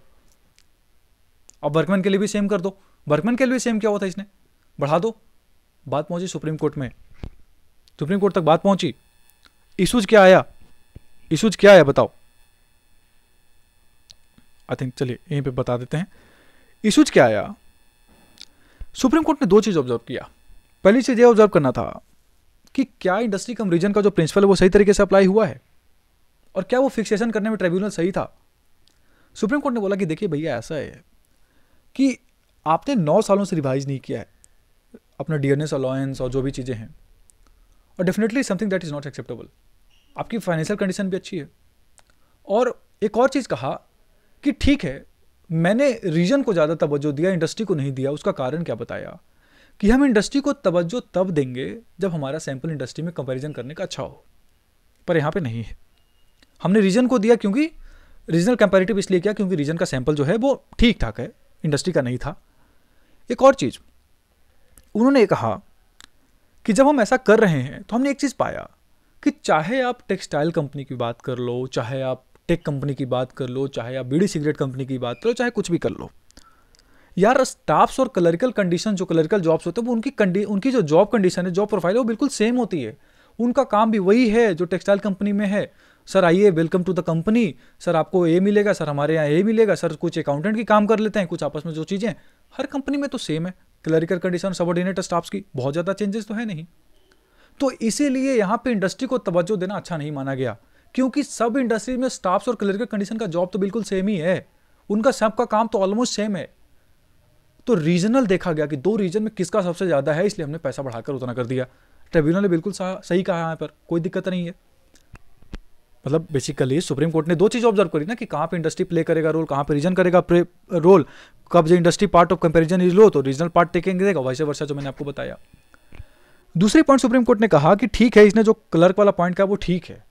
अब वर्कमैन के लिए भी सेम कर दो वर्कमैन के लिए भी सेम क्या हुआ था इसने बढ़ा दो बात पहुंची सुप्रीम कोर्ट में सुप्रीम कोर्ट तक बात पहुंची इशूज क्या आया इशूज क्या आया बताओ आई थिंक चलिए यहीं पे बता देते हैं इशूज क्या आया सुप्रीम कोर्ट ने दो चीज़ ऑब्जर्व किया पहली चीज़ ये ऑब्जर्व करना था कि क्या इंडस्ट्री कम रीजन का जो प्रिंसिपल है वो सही तरीके से अप्लाई हुआ है और क्या वो फिक्सेशन करने में ट्रिब्यूनल सही था सुप्रीम कोर्ट ने बोला कि देखिए भैया ऐसा है कि आपने नौ सालों से रिवाइज नहीं किया है अपना डी एन एस अलाउंस और जो भी चीज़ें हैं और definitely something that is not acceptable आपकी फाइनेंशियल कंडीशन भी अच्छी है और एक और चीज़ कहा कि ठीक है मैंने रीजन को ज़्यादा तवज्जो दिया इंडस्ट्री को नहीं दिया उसका कारण क्या बताया कि हम इंडस्ट्री को तवज्जो तब देंगे जब हमारा सैंपल इंडस्ट्री में कंपैरिजन करने का अच्छा हो पर यहाँ पे नहीं है हमने रीजन को दिया क्योंकि रीजनल कंपेरेटिव इसलिए किया क्योंकि रीजन का सैंपल जो है वो ठीक ठाक है इंडस्ट्री का नहीं था एक और चीज़ उन्होंने कहा कि जब हम ऐसा कर रहे हैं तो हमने एक चीज़ पाया कि चाहे आप टेक्सटाइल कंपनी की बात कर लो चाहे आप टेक कंपनी की बात कर लो चाहे आप बीड़ी सिगरेट कंपनी की बात कर लो चाहे कुछ भी कर लो यार स्टाफ्स और क्लरिकल कंडीशन जो क्लरिकल जॉब्स होते हैं वो उनकी कंडी उनकी जो जॉब कंडीशन है जॉब प्रोफाइल है वो बिल्कुल सेम होती है उनका काम भी वही है जो टेक्सटाइल कंपनी में है सर आइए welcome to the company sir आपको ए मिलेगा सर हमारे यहाँ ए मिलेगा सर कुछ अकाउंटेंट की काम कर लेते हैं कुछ आपस में जो चीज़ें हर कंपनी में तो सेम है क्लरिकल कंडीशन सबॉर्डिनेट स्टाफ्स की बहुत ज़्यादा चेंजेस तो है नहीं तो इसीलिए यहाँ पे इंडस्ट्री को तवज्जो देना अच्छा नहीं माना गया क्योंकि सब इंडस्ट्री में स्टाफ्स और क्लर्क कंडीशन का जॉब तो बिल्कुल सेम ही है उनका सबका काम तो ऑलमोस्ट सेम है तो रीजनल देखा गया कि दो रीजन में किसका सबसे ज़्यादा है इसलिए हमने पैसा बढ़ाकर उतना कर दिया ट्रिब्यूनल ने बिल्कुल सही कहा यहाँ पर कोई दिक्कत नहीं है मतलब बेसिकली सुप्रीम कोर्ट ने दो चीज़ ऑब्जर्व करी ना कि कहाँ पे इंडस्ट्री प्ले करेगा रोल कहाँ पे रीजन करेगा रोल कब जो industry part of comparison is लो तो रीजनल पार्ट टेकिंग देगा वैसे वर्षा जो मैंने आपको बताया दूसरी पॉइंट सुप्रीम कोर्ट ने कहा कि ठीक है इसने जो क्लर्क वाला पॉइंट कहा वो ठीक है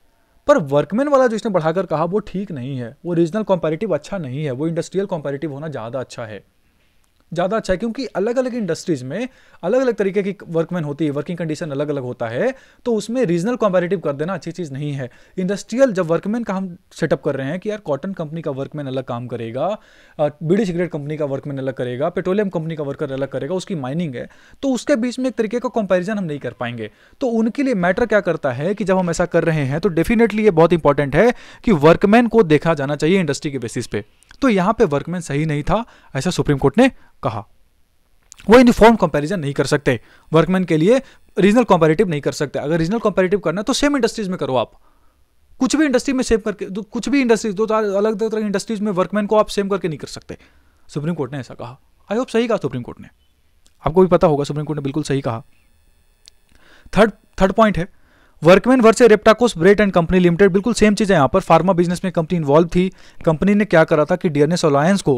पर वर्कमैन वाला जो इसने बढ़ाकर कहा वो ठीक नहीं है वो रीजनल कॉम्पेरेटिव अच्छा नहीं है वो इंडस्ट्रियल कॉम्पेरेटिव होना ज़्यादा अच्छा है ज़्यादा अच्छा है क्योंकि अलग अलग इंडस्ट्रीज़ में अलग अलग तरीके की वर्कमैन होती है वर्किंग कंडीशन अलग अलग होता है तो उसमें रीजनल कॉम्पेरेटिव कर देना अच्छी चीज़ नहीं है इंडस्ट्रियल जब वर्कमैन का हम सेटअप कर रहे हैं कि यार कॉटन कंपनी का वर्कमैन अलग काम करेगा बीड़ी सिगरेट कंपनी का वर्कमैन अलग करेगा पेट्रोलियम कंपनी का वर्कर अलग करेगा उसकी माइनिंग है तो उसके बीच में एक तरीके का कंपेरिजन हम नहीं कर पाएंगे तो उनके लिए मैटर क्या करता है कि जब हम ऐसा कर रहे हैं तो डेफिनेटली ये बहुत इंपॉर्टेंट है कि वर्कमैन को देखा जाना चाहिए इंडस्ट्री के बेसिस पे तो यहां पे वर्कमैन सही नहीं था ऐसा सुप्रीम कोर्ट ने कहा वो यूनिफॉर्म कंपैरिजन नहीं कर सकते वर्कमैन के लिए रीजनल कंपैरेटिव नहीं कर सकते अगर रीजनल कंपैरेटिव करना है तो सेम इंडस्ट्रीज में करो आप कुछ भी इंडस्ट्री में सेम करके तो कुछ भी इंडस्ट्रीज दो चार अलग अलग तरह इंडस्ट्रीज में वर्कमैन को आप सेम करके नहीं कर सकते सुप्रीम कोर्ट ने ऐसा कहा आई होप सही कहा सुप्रीम कोर्ट ने आपको भी पता होगा सुप्रीम कोर्ट ने बिल्कुल सही कहा थर्ड थर्ड पॉइंट है workman versus Reptakos Brett and company limited बिल्कुल सेम चीज़ है यहाँ पर फार्मा बिजनेस में कंपनी इन्वॉल्व थी कंपनी ने क्या करा था कि डीएनएस अलायंस को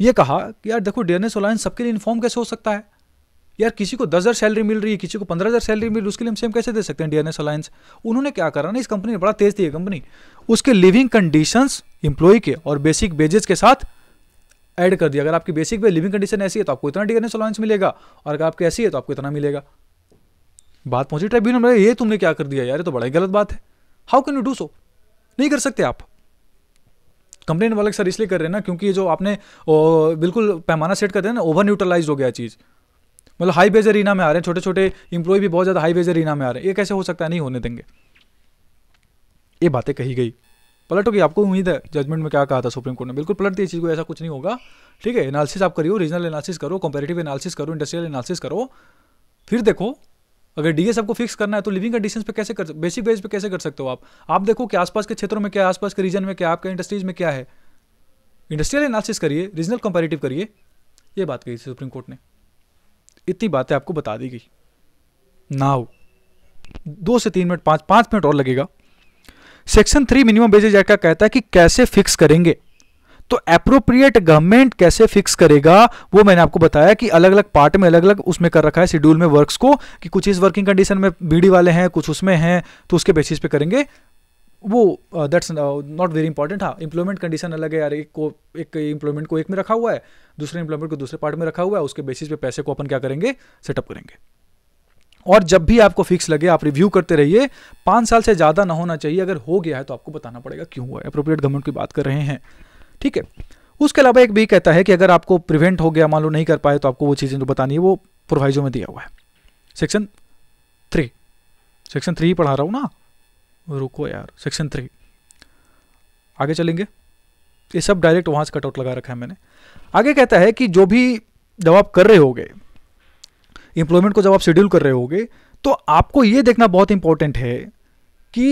ये कहा कि यार देखो डीएनएस अलायंस सबके लिए इन्फॉर्म कैसे हो सकता है यार किसी को दस हज़ार सैलरी मिल रही है किसी को पंद्रह हज़ार सैलरी मिल रही है उसके लिए हम सेम कैसे दे सकते हैं डीएनएस अलायंस उन्होंने क्या करा ना इस कंपनी ने बड़ा तेज दी है कंपनी उसके लिविंग कंडीशन इंप्लॉय के और बेसिक बेजेस के साथ ऐड कर दिया अगर आपकी बेसिक पे लिविंग कंडीशन ऐसी है तो आपको इतना डीएनएस अलायंस मिलेगा और अगर आपकी ऐसी है तो आपको इतना मिलेगा बात पहुंची ट्रिब्यूनल में ये तुमने क्या कर दिया यार ये तो बड़ा ही गलत बात है how can you do so नहीं कर सकते आप कंप्लेन वाले सर इसलिए कर रहे हैं ना क्योंकि ये जो आपने ओ, बिल्कुल पैमाना सेट कर दिया ना ओवर न्यूट्रलाइज हो गया चीज़ मतलब हाई बेजर इना में आ रहे हैं छोटे छोटे इंप्लॉय भी बहुत ज़्यादा हाई बेजर इना में आ रहे हैं ये कैसे हो सकता है नहीं होने देंगे ये बातें कही गई पलट होगी आपको उम्मीद है जजमेंट में क्या कहा था सुप्रीम कोर्ट ने बिल्कुल पलट दी चीज़ को ऐसा कुछ नहीं होगा ठीक है एनालिसिस आप करियो रीजनल एनालिसिस करो कंपेरेटिव एनालिसिस करो इंडस्ट्रियल एनालिसिस करो फिर देखो अगर डीएस आपको फिक्स करना है तो लिविंग कंडीशंस पे कैसे कर बेसिक बेस पे कैसे कर सकते हो आप आप देखो कि आसपास के क्षेत्रों में क्या आसपास के रीजन में क्या आपके इंडस्ट्रीज में क्या है इंडस्ट्रियल एनालिसिस करिए रीजनल कंपेरेटिव करिए ये बात कही सुप्रीम कोर्ट ने इतनी बातें आपको बता दी गई नाउ दो से तीन मिनट पाँच पाँच मिनट और लगेगा section three minimum wages act का कहता है कि कैसे फिक्स करेंगे तो अप्रोप्रिएट गवर्नमेंट कैसे फिक्स करेगा वो मैंने आपको बताया कि अलग अलग पार्ट में अलग अलग उसमें कर रखा है शेड्यूल में वर्क्स को कि कुछ इस वर्किंग कंडीशन में बीडी वाले हैं कुछ उसमें हैं तो उसके बेसिस पे करेंगे वो दैट्स नॉट वेरी इंपॉर्टेंट हाँ इंप्लॉयमेंट कंडीशन अलग है यार एक को एक इंप्लॉयमेंट को एक में रखा हुआ है दूसरे इंप्लॉयमेंट को दूसरे पार्ट में रखा हुआ है उसके बेसिस पे पैसे को अपन क्या करेंगे सेटअप करेंगे और जब भी आपको फिक्स लगे आप रिव्यू करते रहिए पाँच साल से ज़्यादा ना होना चाहिए अगर हो गया है तो आपको बताना पड़ेगा क्यों हुआ है अप्रोप्रिएट गवर्नमेंट की बात कर रहे हैं ठीक है उसके अलावा एक भी कहता है कि अगर आपको प्रिवेंट हो गया मान लो नहीं कर पाए तो आपको वो चीज़ें जो तो बतानी है वो प्रोवाइजो में दिया हुआ है सेक्शन थ्री सेक्शन थ्री पढ़ा रहा हूँ ना रुको यार सेक्शन थ्री आगे चलेंगे ये सब डायरेक्ट वहाँ से कटआउट लगा रखा है मैंने आगे कहता है कि जो भी जब आप कर रहे होगे इंप्लॉयमेंट को जब आप शेड्यूल कर रहे होगे तो आपको ये देखना बहुत इंपॉर्टेंट है कि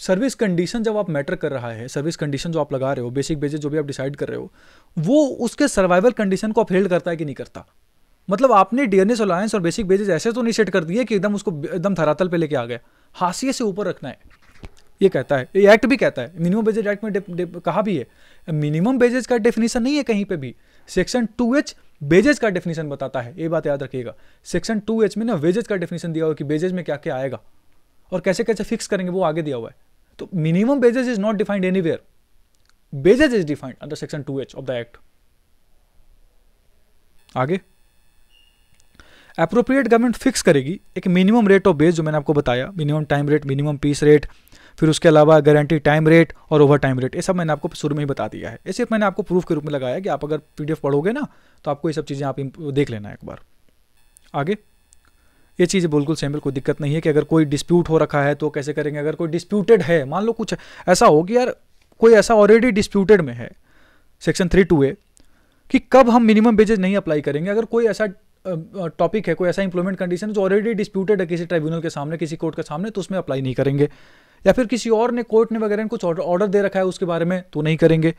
सर्विस कंडीशन जब आप मैटर कर रहा है सर्विस कंडीशन जो आप लगा रहे हो बेसिक बेजेस जो भी आप डिसाइड कर रहे हो वो उसके सर्वाइवल कंडीशन को आप हेल्ड करता है कि नहीं करता मतलब आपने डियरनेस अलायंस और बेसिक बेजेस ऐसे तो नहीं सेट कर दिए कि एकदम उसको एकदम धरातल पे लेके आ गया हाशिए से ऊपर रखना है ये कहता है ये एक्ट भी कहता है मिनिमम बेजेज एक्ट में कहा भी है मिनिमम बेजेज का डेफिनेशन नहीं है कहीं पे भी सेक्शन टू एच बेजेज का डेफिनेशन बताता है ये बात याद रखिएगा सेक्शन टू एच में ना वेजेज का डेफिनेशन दिया हो कि बेजेज में क्या क्या आएगा और कैसे कैसे फिक्स करेंगे वो आगे दिया हुआ है तो minimum wages is not defined anywhere wages is defined under section two H of the act आगे अप्रोप्रिएट गवर्नमेंट फिक्स करेगी एक मिनिमम रेट ऑफ बेस जो मैंने आपको बताया minimum time rate minimum piece rate फिर उसके अलावा गारंटी टाइम रेट और ओवर टाइम रेट ये सब मैंने आपको शुरू में ही बता दिया है ये सिर्फ मैंने आपको प्रूफ के रूप में लगाया कि आप अगर पीडीएफ पढ़ोगे ना तो आपको ये सब चीज़ें आप देख लेना है एक बार आगे ये चीज़ बिल्कुल सेम बिल्कुल दिक्कत नहीं है कि अगर कोई डिस्प्यूट हो रखा है तो कैसे करेंगे अगर कोई डिस्प्यूटेड है मान लो कुछ ऐसा हो कि यार कोई ऐसा ऑलरेडी डिस्प्यूटेड में है सेक्शन थ्री टू ए कि कब हम मिनिमम वेजेज नहीं अप्लाई करेंगे अगर कोई ऐसा टॉपिक है कोई ऐसा इंप्लॉयमेंट कंडीशन जो ऑलरेडी डिस्प्यूटेड है किसी ट्राइब्यूनल के सामने किसी कोर्ट के सामने तो उसमें अप्लाई नहीं करेंगे या फिर किसी और ने कोर्ट ने वगैरह ने कुछ ऑर्डर दे रखा है उसके बारे में तो नहीं करेंगे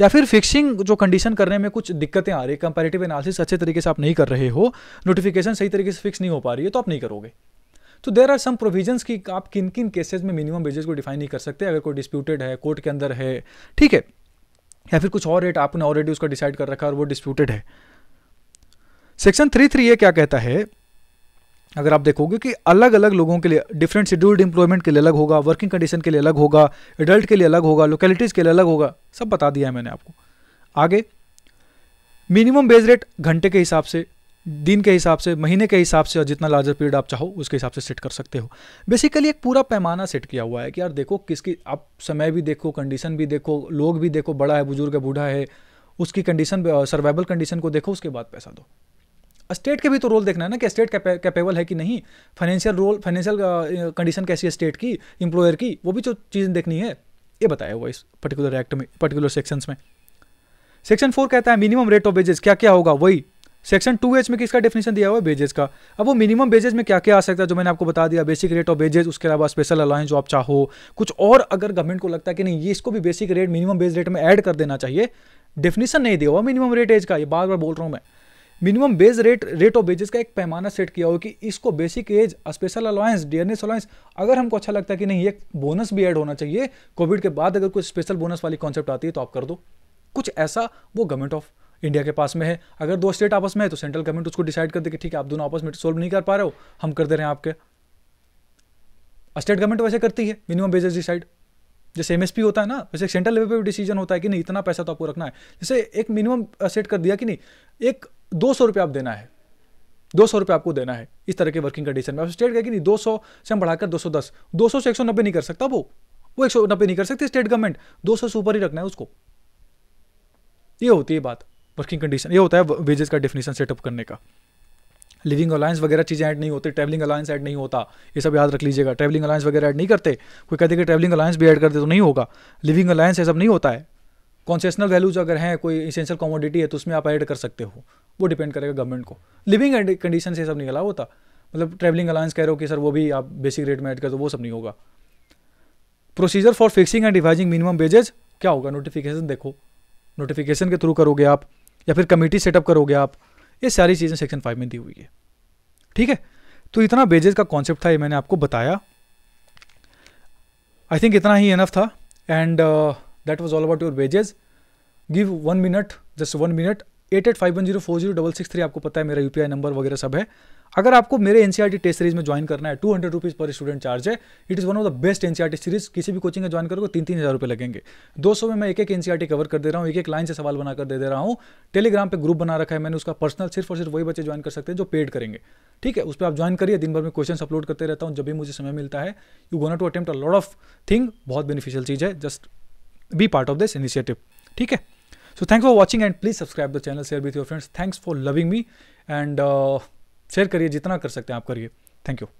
या फिर फिक्सिंग जो कंडीशन करने में कुछ दिक्कतें आ रही है कंपेरेटिव एनालिसिस अच्छे तरीके से आप नहीं कर रहे हो नोटिफिकेशन सही तरीके से फिक्स नहीं हो पा रही है तो आप नहीं करोगे तो देर आर सम प्रोविजंस की आप किन किन केसेस में मिनिमम वेजेस को डिफाइन नहीं कर सकते अगर कोई डिस्प्यूटेड है कोर्ट के अंदर है ठीक है या फिर कुछ और रेट आपने ऑलरेडी उसका डिसाइड कर रखा है और वो डिस्प्यूटेड है सेक्शन थ्री थ्री ये क्या कहता है अगर आप देखोगे कि अलग अलग लोगों के लिए डिफरेंट शेड्यूल्ड एम्प्लॉयमेंट के लिए अलग होगा वर्किंग कंडीशन के लिए अलग होगा एडल्ट के लिए अलग होगा लोकेलिटीज़ के लिए अलग होगा सब बता दिया है मैंने आपको आगे मिनिमम बेज रेट घंटे के हिसाब से दिन के हिसाब से महीने के हिसाब से और जितना लार्जर पीरियड आप चाहो उसके हिसाब से सेट कर सकते हो बेसिकली एक पूरा पैमाना सेट किया हुआ है कि यार देखो किसकी आप समय भी देखो कंडीशन भी देखो लोग भी देखो बड़ा है बुजुर्ग है बूढ़ा है उसकी कंडीशन सर्वाइवल कंडीशन को देखो उसके बाद पैसा दो स्टेट के भी तो रोल देखना है ना कि स्टेट कैपेबल है कि नहीं फाइनेंशियल रोल फाइनेंशियल कंडीशन कैसी है स्टेट की इंप्लॉयर की वो भी जो तो चीज़ देखनी है ये बताया हुआ इस पर्टिकुलर एक्ट में पर्टिकुलर सेक्शंस में सेक्शन फोर कहता है मिनिमम रेट ऑफ वेजेस क्या क्या होगा वही सेक्शन टू एच में किसका डेफिनेशन दिया हुआ है वेजेस का अब वो मिनिमम वेजेस में क्या क्या आ सकता है जो मैंने आपको बता दिया बेसिक रेट ऑफ वेजेस उसके अलावा स्पेशल अलाउंस जो आप चाहो कुछ और अगर गवर्नमेंट को लगता है कि नहीं ये इसको भी basic rate minimum base rate में ऐड कर देना चाहिए डेफिनेशन नहीं दिया हुआ मिनिमम रेट एज का ये बार बार बोल रहा हूँ मैं minimum wage rate rate of wages का एक पैमाना सेट किया हो कि इसको basic as special allowance DNS allowance अगर हमको अच्छा लगता है कि नहीं ये बोनस भी ऐड होना चाहिए कोविड के बाद अगर कोई स्पेशल बोनस वाली कॉन्सेप्ट आती है तो आप कर दो कुछ ऐसा वो गवर्नमेंट ऑफ इंडिया के पास में है अगर दो स्टेट आपस में है तो सेंट्रल गवर्नमेंट उसको डिसाइड कर दे कि ठीक है आप दोनों आपस में सोल्व नहीं कर पा रहे हो हम कर दे रहे हैं आपके स्टेट गवर्नमेंट वैसे करती है मिनिमम बेजेस डिसाइड जैसे एम होता है ना वैसे सेंट्रल लेवल पर भी डिसीजन होता है कि नहीं इतना पैसा तो आपको रखना है जैसे एक मिनिमम सेट कर दिया कि नहीं एक दो सौ रुपये आप देना है दो सौ रुपये आपको देना है इस तरह के वर्किंग कंडीशन में आप स्टेट गया कि नहीं दो सौ से हम बढ़ाकर दो सौ दस दो सौ से एक सौ नब्बे नहीं कर सकता वो वो एक सौ नब्बे नहीं कर सकती स्टेट गवर्नमेंट दो सौ से ऊपर ही रखना है उसको ये होती है बात वर्किंग कंडीशन ये होता है वेजेस का डेफिनेशन सेटअप करने का लिविंग अलायंस वगैरह चीज़ें ऐड नहीं होती ट्रैवलिंग अलायंस ऐड नहीं होता ये सब याद रख लीजिएगा ट्रैवलिंग अलायंस वगैरह ऐड नहीं करते कोई कहते कि ट्रैवलिंग अलायंस भी ऐड करते तो नहीं होगा लिविंग अलायंस ये सब नहीं होता है कॉन्सेशनल वैल्यूज अगर हैं कोई इसेंशियल कॉमोडिटी है तो उसमें आप ऐड कर सकते हो वो डिपेंड करेगा गवर्नमेंट को लिविंग कंडीशन से सब नहीं अलाउ होता मतलब ट्रैवलिंग अलायंस कह रहे हो कि सर वो भी आप बेसिक रेट में ऐड कर दो वो सब नहीं होगा procedure for fixing and revising minimum wages क्या होगा नोटिफिकेशन देखो नोटिफिकेशन के थ्रू करोगे आप या फिर कमेटी सेटअप करोगे आप ये सारी चीज़ें सेक्शन फाइव में दी हुई है ठीक है तो इतना बेजेस का कॉन्सेप्ट था ये मैंने आपको बताया आई थिंक इतना ही इनफ था and that was all about your wages give one minute just one minute eight eight five one zero four zero double six three आपको पता है मेरा यूपीआई नंबर वगैरह सब है अगर आपको मेरे एनसीआर टेस्ट सीरीज में ज्वाइन करना है two hundred rupees per student charge है it is one of the best NCERT series किसी भी कोचिंग में ज्वाइन करोगे तीन तीन हज़ार रुपये लगेंगे दो सौ में मैं एक एक एनसीआर कवर कर दे रहा हूँ एक एक लाइन से सवाल बनाकर दे दे रहा हूँ टेलीग्राम पर ग्रुप बना रखा है मैंने उसका पर्सनल सिर्फ और सिर्फ वही बच्चे ज्वाइन कर सकते हैं जो पेड करेंगे ठीक है उस पर आप ज्वाइन करिए दिन भर में क्वेश्चन अपलोड करते रहता हूँ जब भी मुझे समय मिलता है you gonna to attempt a lot of thing बहुत बेनिफिशियल चीज़ है just be part of this initiative ठीक है so thanks for watching and please subscribe the channel share with your friends thanks for loving me and share करिए जितना कर सकते हैं आप करिए थैंक यू